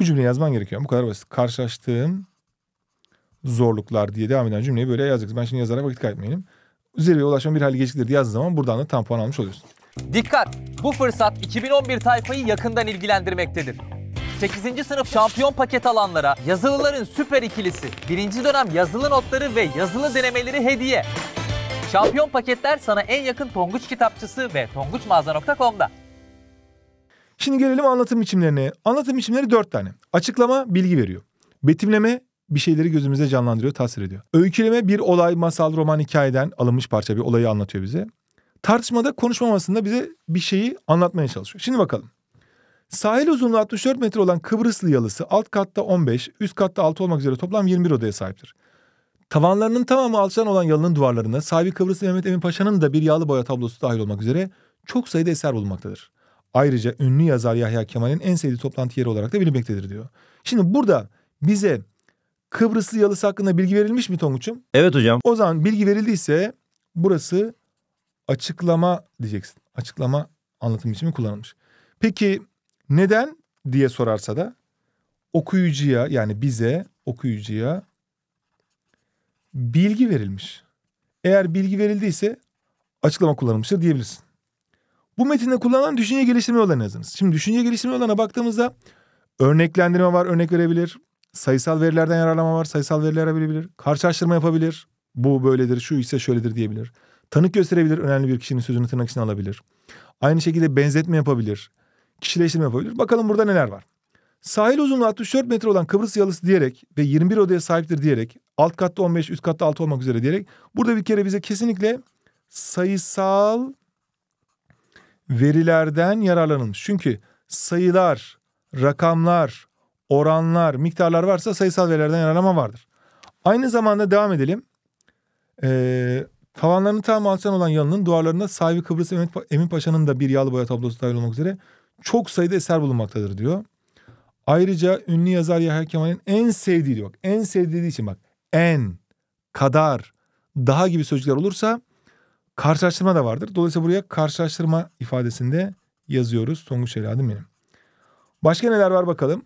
bu cümleyi yazman gerekiyor. Bu kadar basit. Karşılaştığım zorluklar diye devam eden cümleyi böyle yazacaksın. Ben şimdi yazarak vakit kaybetmeyelim. Zirveye ulaşmanın bir hali geciktir diye yazdığın zaman buradan da tam puan almış oluyorsun. Dikkat! Bu fırsat 2011 tayfayı yakından ilgilendirmektedir. 8. sınıf şampiyon paket alanlara yazılıların süper ikilisi, birinci dönem yazılı notları ve yazılı denemeleri hediye. Şampiyon paketler sana en yakın Tonguç kitapçısı ve tonguçmağaza.com'da. Şimdi gelelim anlatım biçimlerine. Anlatım biçimleri dört tane. Açıklama bilgi veriyor. Betimleme bir şeyleri gözümüze canlandırıyor, tasvir ediyor. Öyküleme bir olay, masal, roman, hikayeden alınmış parça bir olayı anlatıyor bize. Tartışmada konuşmamasında bize bir şeyi anlatmaya çalışıyor. Şimdi bakalım. Sahil uzunluğu 64 metre olan Kıbrıslı yalısı alt katta 15, üst katta 6 olmak üzere toplam 21 odaya sahiptir. Tavanlarının tamamı Alçan olan yalının duvarlarına sahibi Kıbrıs Mehmet Emin Paşa'nın da bir yağlı boya tablosu dahil olmak üzere çok sayıda eser bulunmaktadır. Ayrıca ünlü yazar Yahya Kemal'in en sevdiği toplantı yeri olarak da bilinmektedir diyor. Şimdi burada bize Kıbrıslı yalısı hakkında bilgi verilmiş mi Tonguç'um? Evet hocam. O zaman bilgi verildiyse burası açıklama diyeceksin. Açıklama anlatım biçimi kullanılmış. Peki neden diye sorarsa da okuyucuya yani bize okuyucuya bilgi verilmiş. Eğer bilgi verildiyse açıklama kullanılmıştır diyebilirsin. Bu metinde kullanılan düşünce geliştirme yollarını yazınız. Şimdi düşünce geliştirme yollarına baktığımızda örneklendirme var, örnek verebilir. Sayısal verilerden yararlama var, sayısal veriler verebilir. Karşılaştırma yapabilir. Bu böyledir, şu ise şöyledir diyebilir. Tanık gösterebilir, önemli bir kişinin sözünü tırnak içine alabilir. Aynı şekilde benzetme yapabilir. Kişileştirme yapabilir. Bakalım burada neler var. Sahil uzunluğu 64 metre olan Kıbrıs yalısı diyerek ve 21 odaya sahiptir diyerek alt katta 15, üst katta 6 olmak üzere diyerek burada bir kere bize kesinlikle sayısal verilerden yararlanılmış. Çünkü sayılar, rakamlar, oranlar, miktarlar varsa sayısal verilerden yararlanma vardır. Aynı zamanda devam edelim. Ee, tavanlarının tam alçan olan yalının duvarlarında sahibi Kıbrıs Emin Paşa'nın da bir yağlı boya tablosu dahil olmak üzere çok sayıda eser bulunmaktadır diyor. Ayrıca ünlü yazar Yahya Kemal'in en sevdiği diyor. Bak, en sevdiği için bak en, kadar, daha gibi sözcükler olursa karşılaştırma da vardır. Dolayısıyla buraya karşılaştırma ifadesinde yazıyoruz. Tonguç evladım benim. Başka neler var bakalım.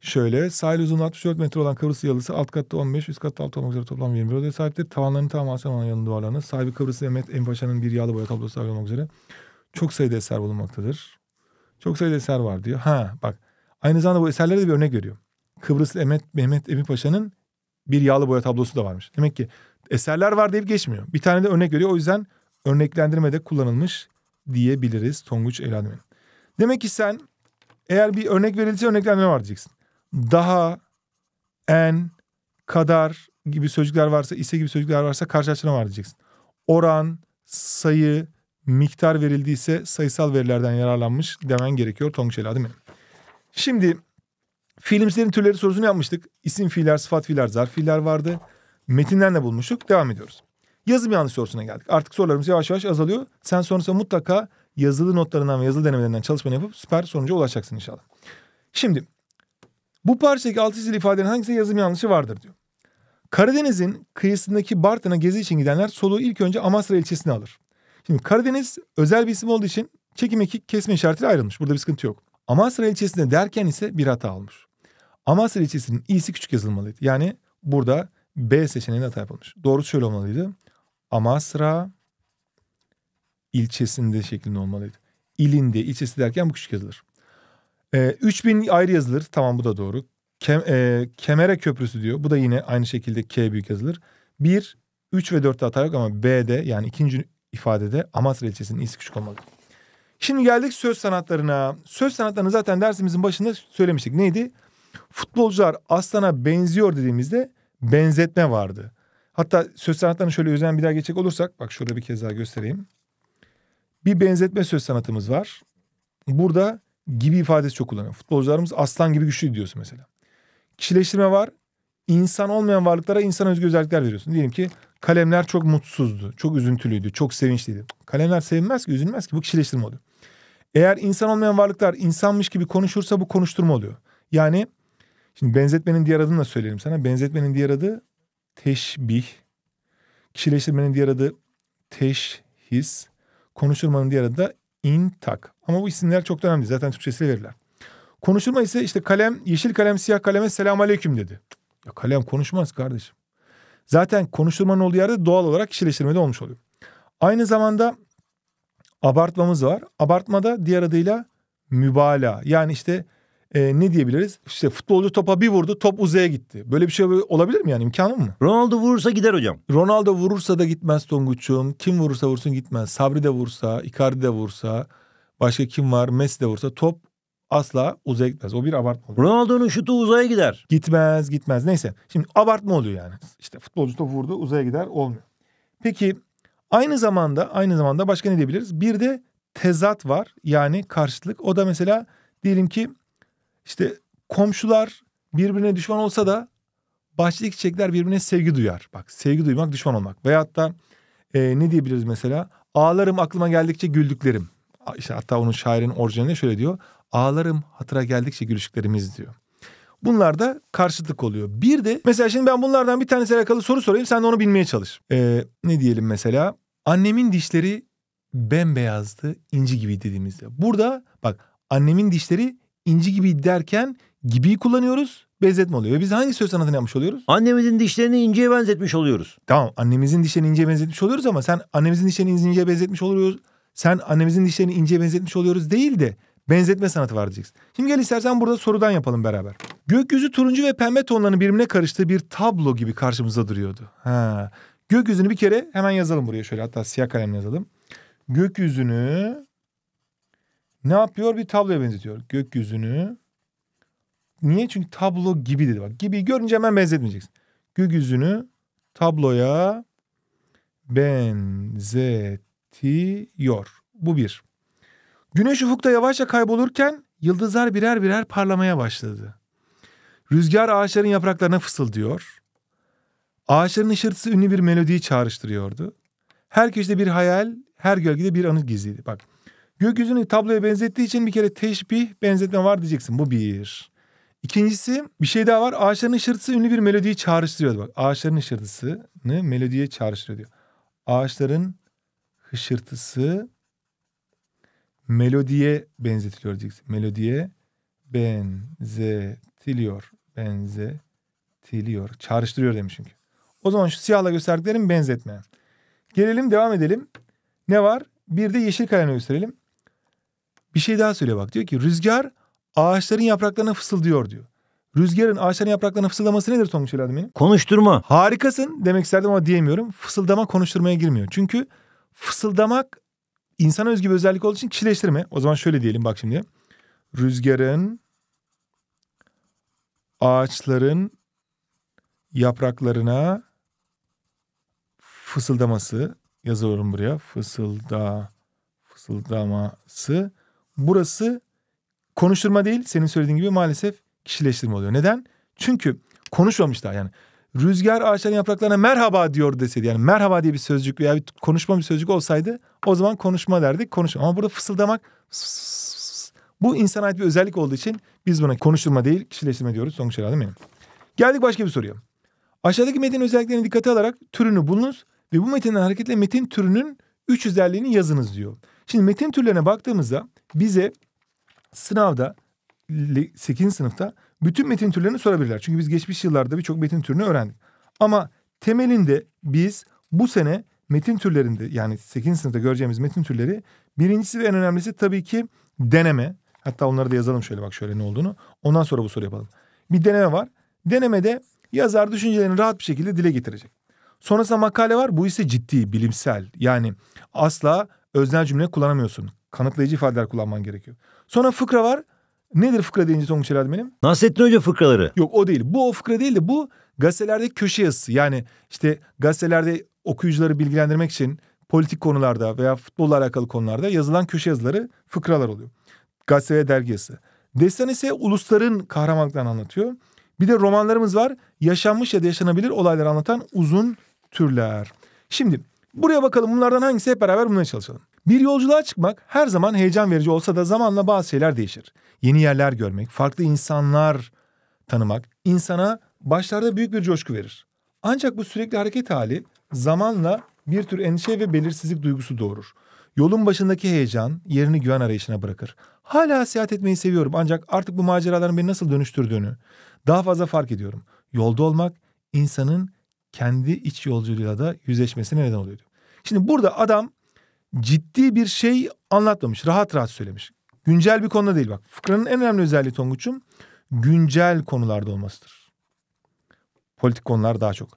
Şöyle sahil uzunluğu 64 metre olan Kıbrıs yalısı alt katta 15, üst katta 6 olmak üzere toplam 21 odaya sahiptir. Tavanlarının tamamı Asyaman yanın duvarlarına. Sahibi Kıbrıs Mehmet Emin Paşa'nın bir yağlı boya tablosu dahil olmak üzere. Çok sayıda eser bulunmaktadır. Çok sayıda eser var diyor. Ha bak aynı zamanda bu eserlere de bir örnek veriyor. Kıbrıs Mehmet, Mehmet Emin Paşa'nın bir yağlı boya tablosu da varmış. Demek ki eserler var deyip geçmiyor. Bir tane de örnek veriyor. O yüzden örneklendirmede kullanılmış diyebiliriz Tonguç Eladmen. Demek ki sen eğer bir örnek verilse örneklendirme var diyeceksin. Daha, en, kadar gibi sözcükler varsa, ise gibi sözcükler varsa karşılaştırma var diyeceksin. Oran, sayı, miktar verildiyse sayısal verilerden yararlanmış demen gerekiyor Tonguç Eladmen. Şimdi Fiilimizlerin türleri sorusunu yapmıştık. İsim fiiller, sıfat fiiller, zarf fiiller vardı. Metinlerle bulmuştuk. Devam ediyoruz. Yazı yanlış sorusuna geldik. Artık sorularımız yavaş yavaş azalıyor. Sen sonrasında mutlaka yazılı notlarından ve yazılı denemelerinden çalışmanı yapıp süper sonuca ulaşacaksın inşallah. Şimdi bu parçadaki altı çizili ifadenin hangisinde yazım yanlışı vardır diyor. Karadeniz'in kıyısındaki Bartın'a gezi için gidenler soluğu ilk önce Amasra ilçesine alır. Şimdi Karadeniz özel bir isim olduğu için çekim ekik kesme işaretiyle ayrılmış. Burada bir sıkıntı yok. Amasra ilçesinde derken ise bir hata almış. Amasya ilçesinin i'si küçük yazılmalıydı. Yani burada B seçeneğinde hata yapılmış. Doğrusu şöyle olmalıydı. Amasra ilçesinde şeklinde olmalıydı. İlinde, ilçesi derken bu küçük yazılır. E, ee, 3000 ayrı yazılır. Tamam bu da doğru. Kem, e, Kemere Köprüsü diyor. Bu da yine aynı şekilde K büyük yazılır. 1, 3 ve 4'te hata yok ama B'de yani ikinci ifadede Amasra ilçesinin iyisi küçük olmalı. Şimdi geldik söz sanatlarına. Söz sanatlarını zaten dersimizin başında söylemiştik. Neydi? futbolcular Aslan'a benziyor dediğimizde benzetme vardı. Hatta söz sanatlarına şöyle özen bir daha geçecek olursak bak şurada bir kez daha göstereyim. Bir benzetme söz sanatımız var. Burada gibi ifadesi çok kullanıyor. Futbolcularımız aslan gibi güçlü diyorsun mesela. Kişileştirme var. İnsan olmayan varlıklara insan özgü özellikler veriyorsun. Diyelim ki kalemler çok mutsuzdu, çok üzüntülüydü, çok sevinçliydi. Kalemler sevinmez ki, üzülmez ki. Bu kişileştirme oluyor. Eğer insan olmayan varlıklar insanmış gibi konuşursa bu konuşturma oluyor. Yani Şimdi benzetmenin diğer adını da söyleyelim sana. Benzetmenin diğer adı teşbih. Kişileştirmenin diğer adı teşhis. Konuşturmanın diğer adı da intak. Ama bu isimler çok önemli. Zaten Türkçesiyle verilen. Konuşturma ise işte kalem, yeşil kalem, siyah kaleme selam aleyküm dedi. Ya kalem konuşmaz kardeşim. Zaten konuşturmanın olduğu yerde doğal olarak kişileştirme de olmuş oluyor. Aynı zamanda abartmamız var. Abartma da diğer adıyla mübala. Yani işte e, ne diyebiliriz? İşte futbolcu topa bir vurdu top uzaya gitti. Böyle bir şey olabilir mi yani imkanı mı? Ronaldo vurursa gider hocam. Ronaldo vurursa da gitmez Tonguç'um. Kim vurursa vursun gitmez. Sabri de vursa, Icardi de vursa, başka kim var? Messi de vursa top asla uzaya gitmez. O bir abartma oluyor. Ronaldo'nun şutu uzaya gider. Gitmez gitmez. Neyse şimdi abartma oluyor yani. İşte futbolcu topu vurdu uzaya gider olmuyor. Peki aynı zamanda aynı zamanda başka ne diyebiliriz? Bir de tezat var yani karşılık. O da mesela diyelim ki işte komşular birbirine düşman olsa da bahçedeki çiçekler birbirine sevgi duyar. Bak sevgi duymak düşman olmak. Veyahut da e, ne diyebiliriz mesela? Ağlarım aklıma geldikçe güldüklerim. İşte hatta onun şairin orijinalinde şöyle diyor. Ağlarım hatıra geldikçe gülüşüklerimiz diyor. Bunlar da karşıtlık oluyor. Bir de mesela şimdi ben bunlardan bir tanesiyle alakalı soru sorayım. Sen de onu bilmeye çalış. Ee, ne diyelim mesela? Annemin dişleri bembeyazdı, inci gibi dediğimizde. Burada bak annemin dişleri inci gibi derken gibiyi kullanıyoruz benzetme oluyor. Ve biz hangi söz sanatını yapmış oluyoruz? Annemizin dişlerini inceye benzetmiş oluyoruz. Tamam annemizin dişlerini inceye benzetmiş oluyoruz ama sen annemizin dişlerini inceye benzetmiş oluyoruz. Sen annemizin dişlerini inceye benzetmiş oluyoruz değil de benzetme sanatı var diyeceksin. Şimdi gel istersen burada sorudan yapalım beraber. Gökyüzü turuncu ve pembe tonlarının birbirine karıştığı bir tablo gibi karşımıza duruyordu. Ha. Gökyüzünü bir kere hemen yazalım buraya şöyle hatta siyah kalemle yazalım. Gökyüzünü ne yapıyor? Bir tabloya benzetiyor gökyüzünü. Niye? Çünkü tablo gibi dedi. Bak gibi görünce hemen benzetmeyeceksin. Gökyüzünü tabloya benzetiyor. Bu bir. Güneş ufukta yavaşça kaybolurken yıldızlar birer birer parlamaya başladı. Rüzgar ağaçların yapraklarına fısıldıyor. Ağaçların ışırtısı ünlü bir melodiyi çağrıştırıyordu. Her köşede bir hayal, her gölgede bir anı gizliydi. Bak Gökyüzünü tabloya benzettiği için bir kere teşbih, benzetme var diyeceksin. Bu bir. İkincisi bir şey daha var. Ağaçların ışırtısı ünlü bir melodiyi çağrıştırıyor. Bak ağaçların ışırtısını melodiye çağrıştırıyor diyor. Ağaçların hışırtısı melodiye benzetiliyor diyeceksin. Melodiye benzetiliyor. Benzetiliyor. Çağrıştırıyor demiş çünkü. O zaman şu siyahla gösterdiklerim benzetme. Gelelim devam edelim. Ne var? Bir de yeşil kalemle gösterelim bir şey daha söyle bak. Diyor ki rüzgar ağaçların yapraklarına fısıldıyor diyor. Rüzgarın ağaçların yapraklarına fısıldaması nedir Tonguç Evladım benim? Konuşturma. Harikasın demek isterdim ama diyemiyorum. Fısıldama konuşturmaya girmiyor. Çünkü fısıldamak insana özgü bir özellik olduğu için kişileştirme. O zaman şöyle diyelim bak şimdi. Rüzgarın ağaçların yapraklarına fısıldaması yazıyorum buraya. Fısılda fısıldaması burası konuşturma değil senin söylediğin gibi maalesef kişileştirme oluyor. Neden? Çünkü konuşmamışlar yani. Rüzgar ağaçların yapraklarına merhaba diyor deseydi yani merhaba diye bir sözcük veya bir konuşma bir sözcük olsaydı o zaman konuşma derdik konuş Ama burada fısıldamak bu insana ait bir özellik olduğu için biz buna konuşturma değil kişileştirme diyoruz. Sonuç herhalde benim. Geldik başka bir soruya. Aşağıdaki metin özelliklerini dikkate alarak türünü bulunuz ve bu metinden hareketle metin türünün üç özelliğini yazınız diyor. Şimdi metin türlerine baktığımızda bize sınavda 8. sınıfta bütün metin türlerini sorabilirler. Çünkü biz geçmiş yıllarda birçok metin türünü öğrendik. Ama temelinde biz bu sene metin türlerinde yani 8. sınıfta göreceğimiz metin türleri birincisi ve en önemlisi tabii ki deneme. Hatta onları da yazalım şöyle bak şöyle ne olduğunu. Ondan sonra bu soru yapalım. Bir deneme var. Denemede yazar düşüncelerini rahat bir şekilde dile getirecek. Sonrasında makale var. Bu ise ciddi, bilimsel. Yani asla öznel cümle kullanamıyorsun kanıtlayıcı ifadeler kullanman gerekiyor. Sonra fıkra var. Nedir fıkra deyince Tonguç herhalde benim? Nasrettin Hoca fıkraları. Yok o değil. Bu o fıkra değil de bu gazetelerde köşe yazısı. Yani işte gazetelerde okuyucuları bilgilendirmek için politik konularda veya futbolla alakalı konularda yazılan köşe yazıları fıkralar oluyor. Gazete ve dergi yazısı. Destan ise ulusların kahramanlıklarını anlatıyor. Bir de romanlarımız var. Yaşanmış ya da yaşanabilir olayları anlatan uzun türler. Şimdi buraya bakalım bunlardan hangisi hep beraber bununla çalışalım. Bir yolculuğa çıkmak her zaman heyecan verici olsa da zamanla bazı şeyler değişir. Yeni yerler görmek, farklı insanlar tanımak insana başlarda büyük bir coşku verir. Ancak bu sürekli hareket hali zamanla bir tür endişe ve belirsizlik duygusu doğurur. Yolun başındaki heyecan yerini güven arayışına bırakır. Hala seyahat etmeyi seviyorum ancak artık bu maceraların beni nasıl dönüştürdüğünü daha fazla fark ediyorum. Yolda olmak insanın kendi iç yolculuğuyla da yüzleşmesine neden oluyor. Şimdi burada adam ciddi bir şey anlatmamış. Rahat rahat söylemiş. Güncel bir konuda değil bak. Fıkranın en önemli özelliği Tonguç'um güncel konularda olmasıdır. Politik konular daha çok.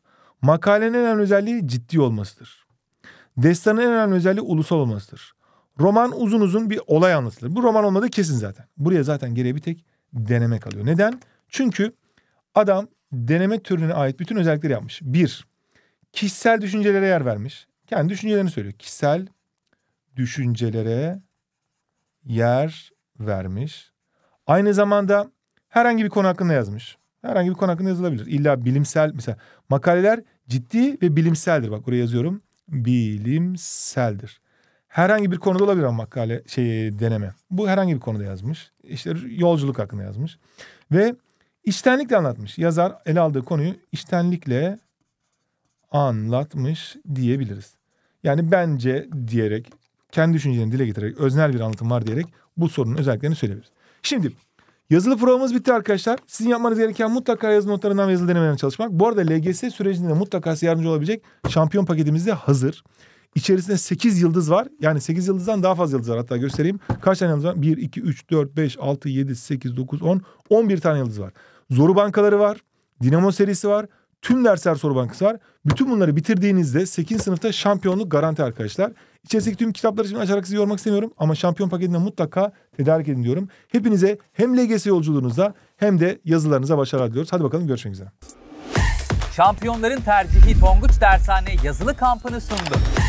Makalenin en önemli özelliği ciddi olmasıdır. Destanın en önemli özelliği ulusal olmasıdır. Roman uzun uzun bir olay anlatılır. Bu roman olmadı kesin zaten. Buraya zaten geriye bir tek deneme kalıyor. Neden? Çünkü adam deneme türüne ait bütün özellikleri yapmış. Bir, kişisel düşüncelere yer vermiş. Kendi düşüncelerini söylüyor. Kişisel düşüncelere yer vermiş. Aynı zamanda herhangi bir konu hakkında yazmış. Herhangi bir konu hakkında yazılabilir. İlla bilimsel mesela makaleler ciddi ve bilimseldir. Bak buraya yazıyorum. Bilimseldir. Herhangi bir konuda olabilir ama makale şey deneme. Bu herhangi bir konuda yazmış. İşte yolculuk hakkında yazmış. Ve içtenlikle anlatmış. Yazar ele aldığı konuyu içtenlikle anlatmış diyebiliriz. Yani bence diyerek kendi düşüncelerini dile getirerek öznel bir anlatım var diyerek bu sorunun özelliklerini söyleyebiliriz. Şimdi yazılı provamız bitti arkadaşlar. Sizin yapmanız gereken mutlaka yazı notlarından ve yazılı denemelerine çalışmak. Bu arada LGS sürecinde mutlaka size yardımcı olabilecek şampiyon paketimiz de hazır. İçerisinde 8 yıldız var. Yani 8 yıldızdan daha fazla yıldız var. Hatta göstereyim. Kaç tane yıldız var? 1, 2, 3, 4, 5, 6, 7, 8, 9, 10. 11 tane yıldız var. Zoru bankaları var. Dinamo serisi var. Tüm dersler soru bankası var. Bütün bunları bitirdiğinizde 8. sınıfta şampiyonluk garanti arkadaşlar. İçerisindeki tüm kitapları şimdi açarak sizi yormak istemiyorum ama şampiyon paketinden mutlaka tedarik edin diyorum. Hepinize hem LGS yolculuğunuzda hem de yazılarınıza başarılar diliyoruz. Hadi bakalım görüşmek üzere. Şampiyonların tercihi Tonguç Dershane yazılı kampını sundu.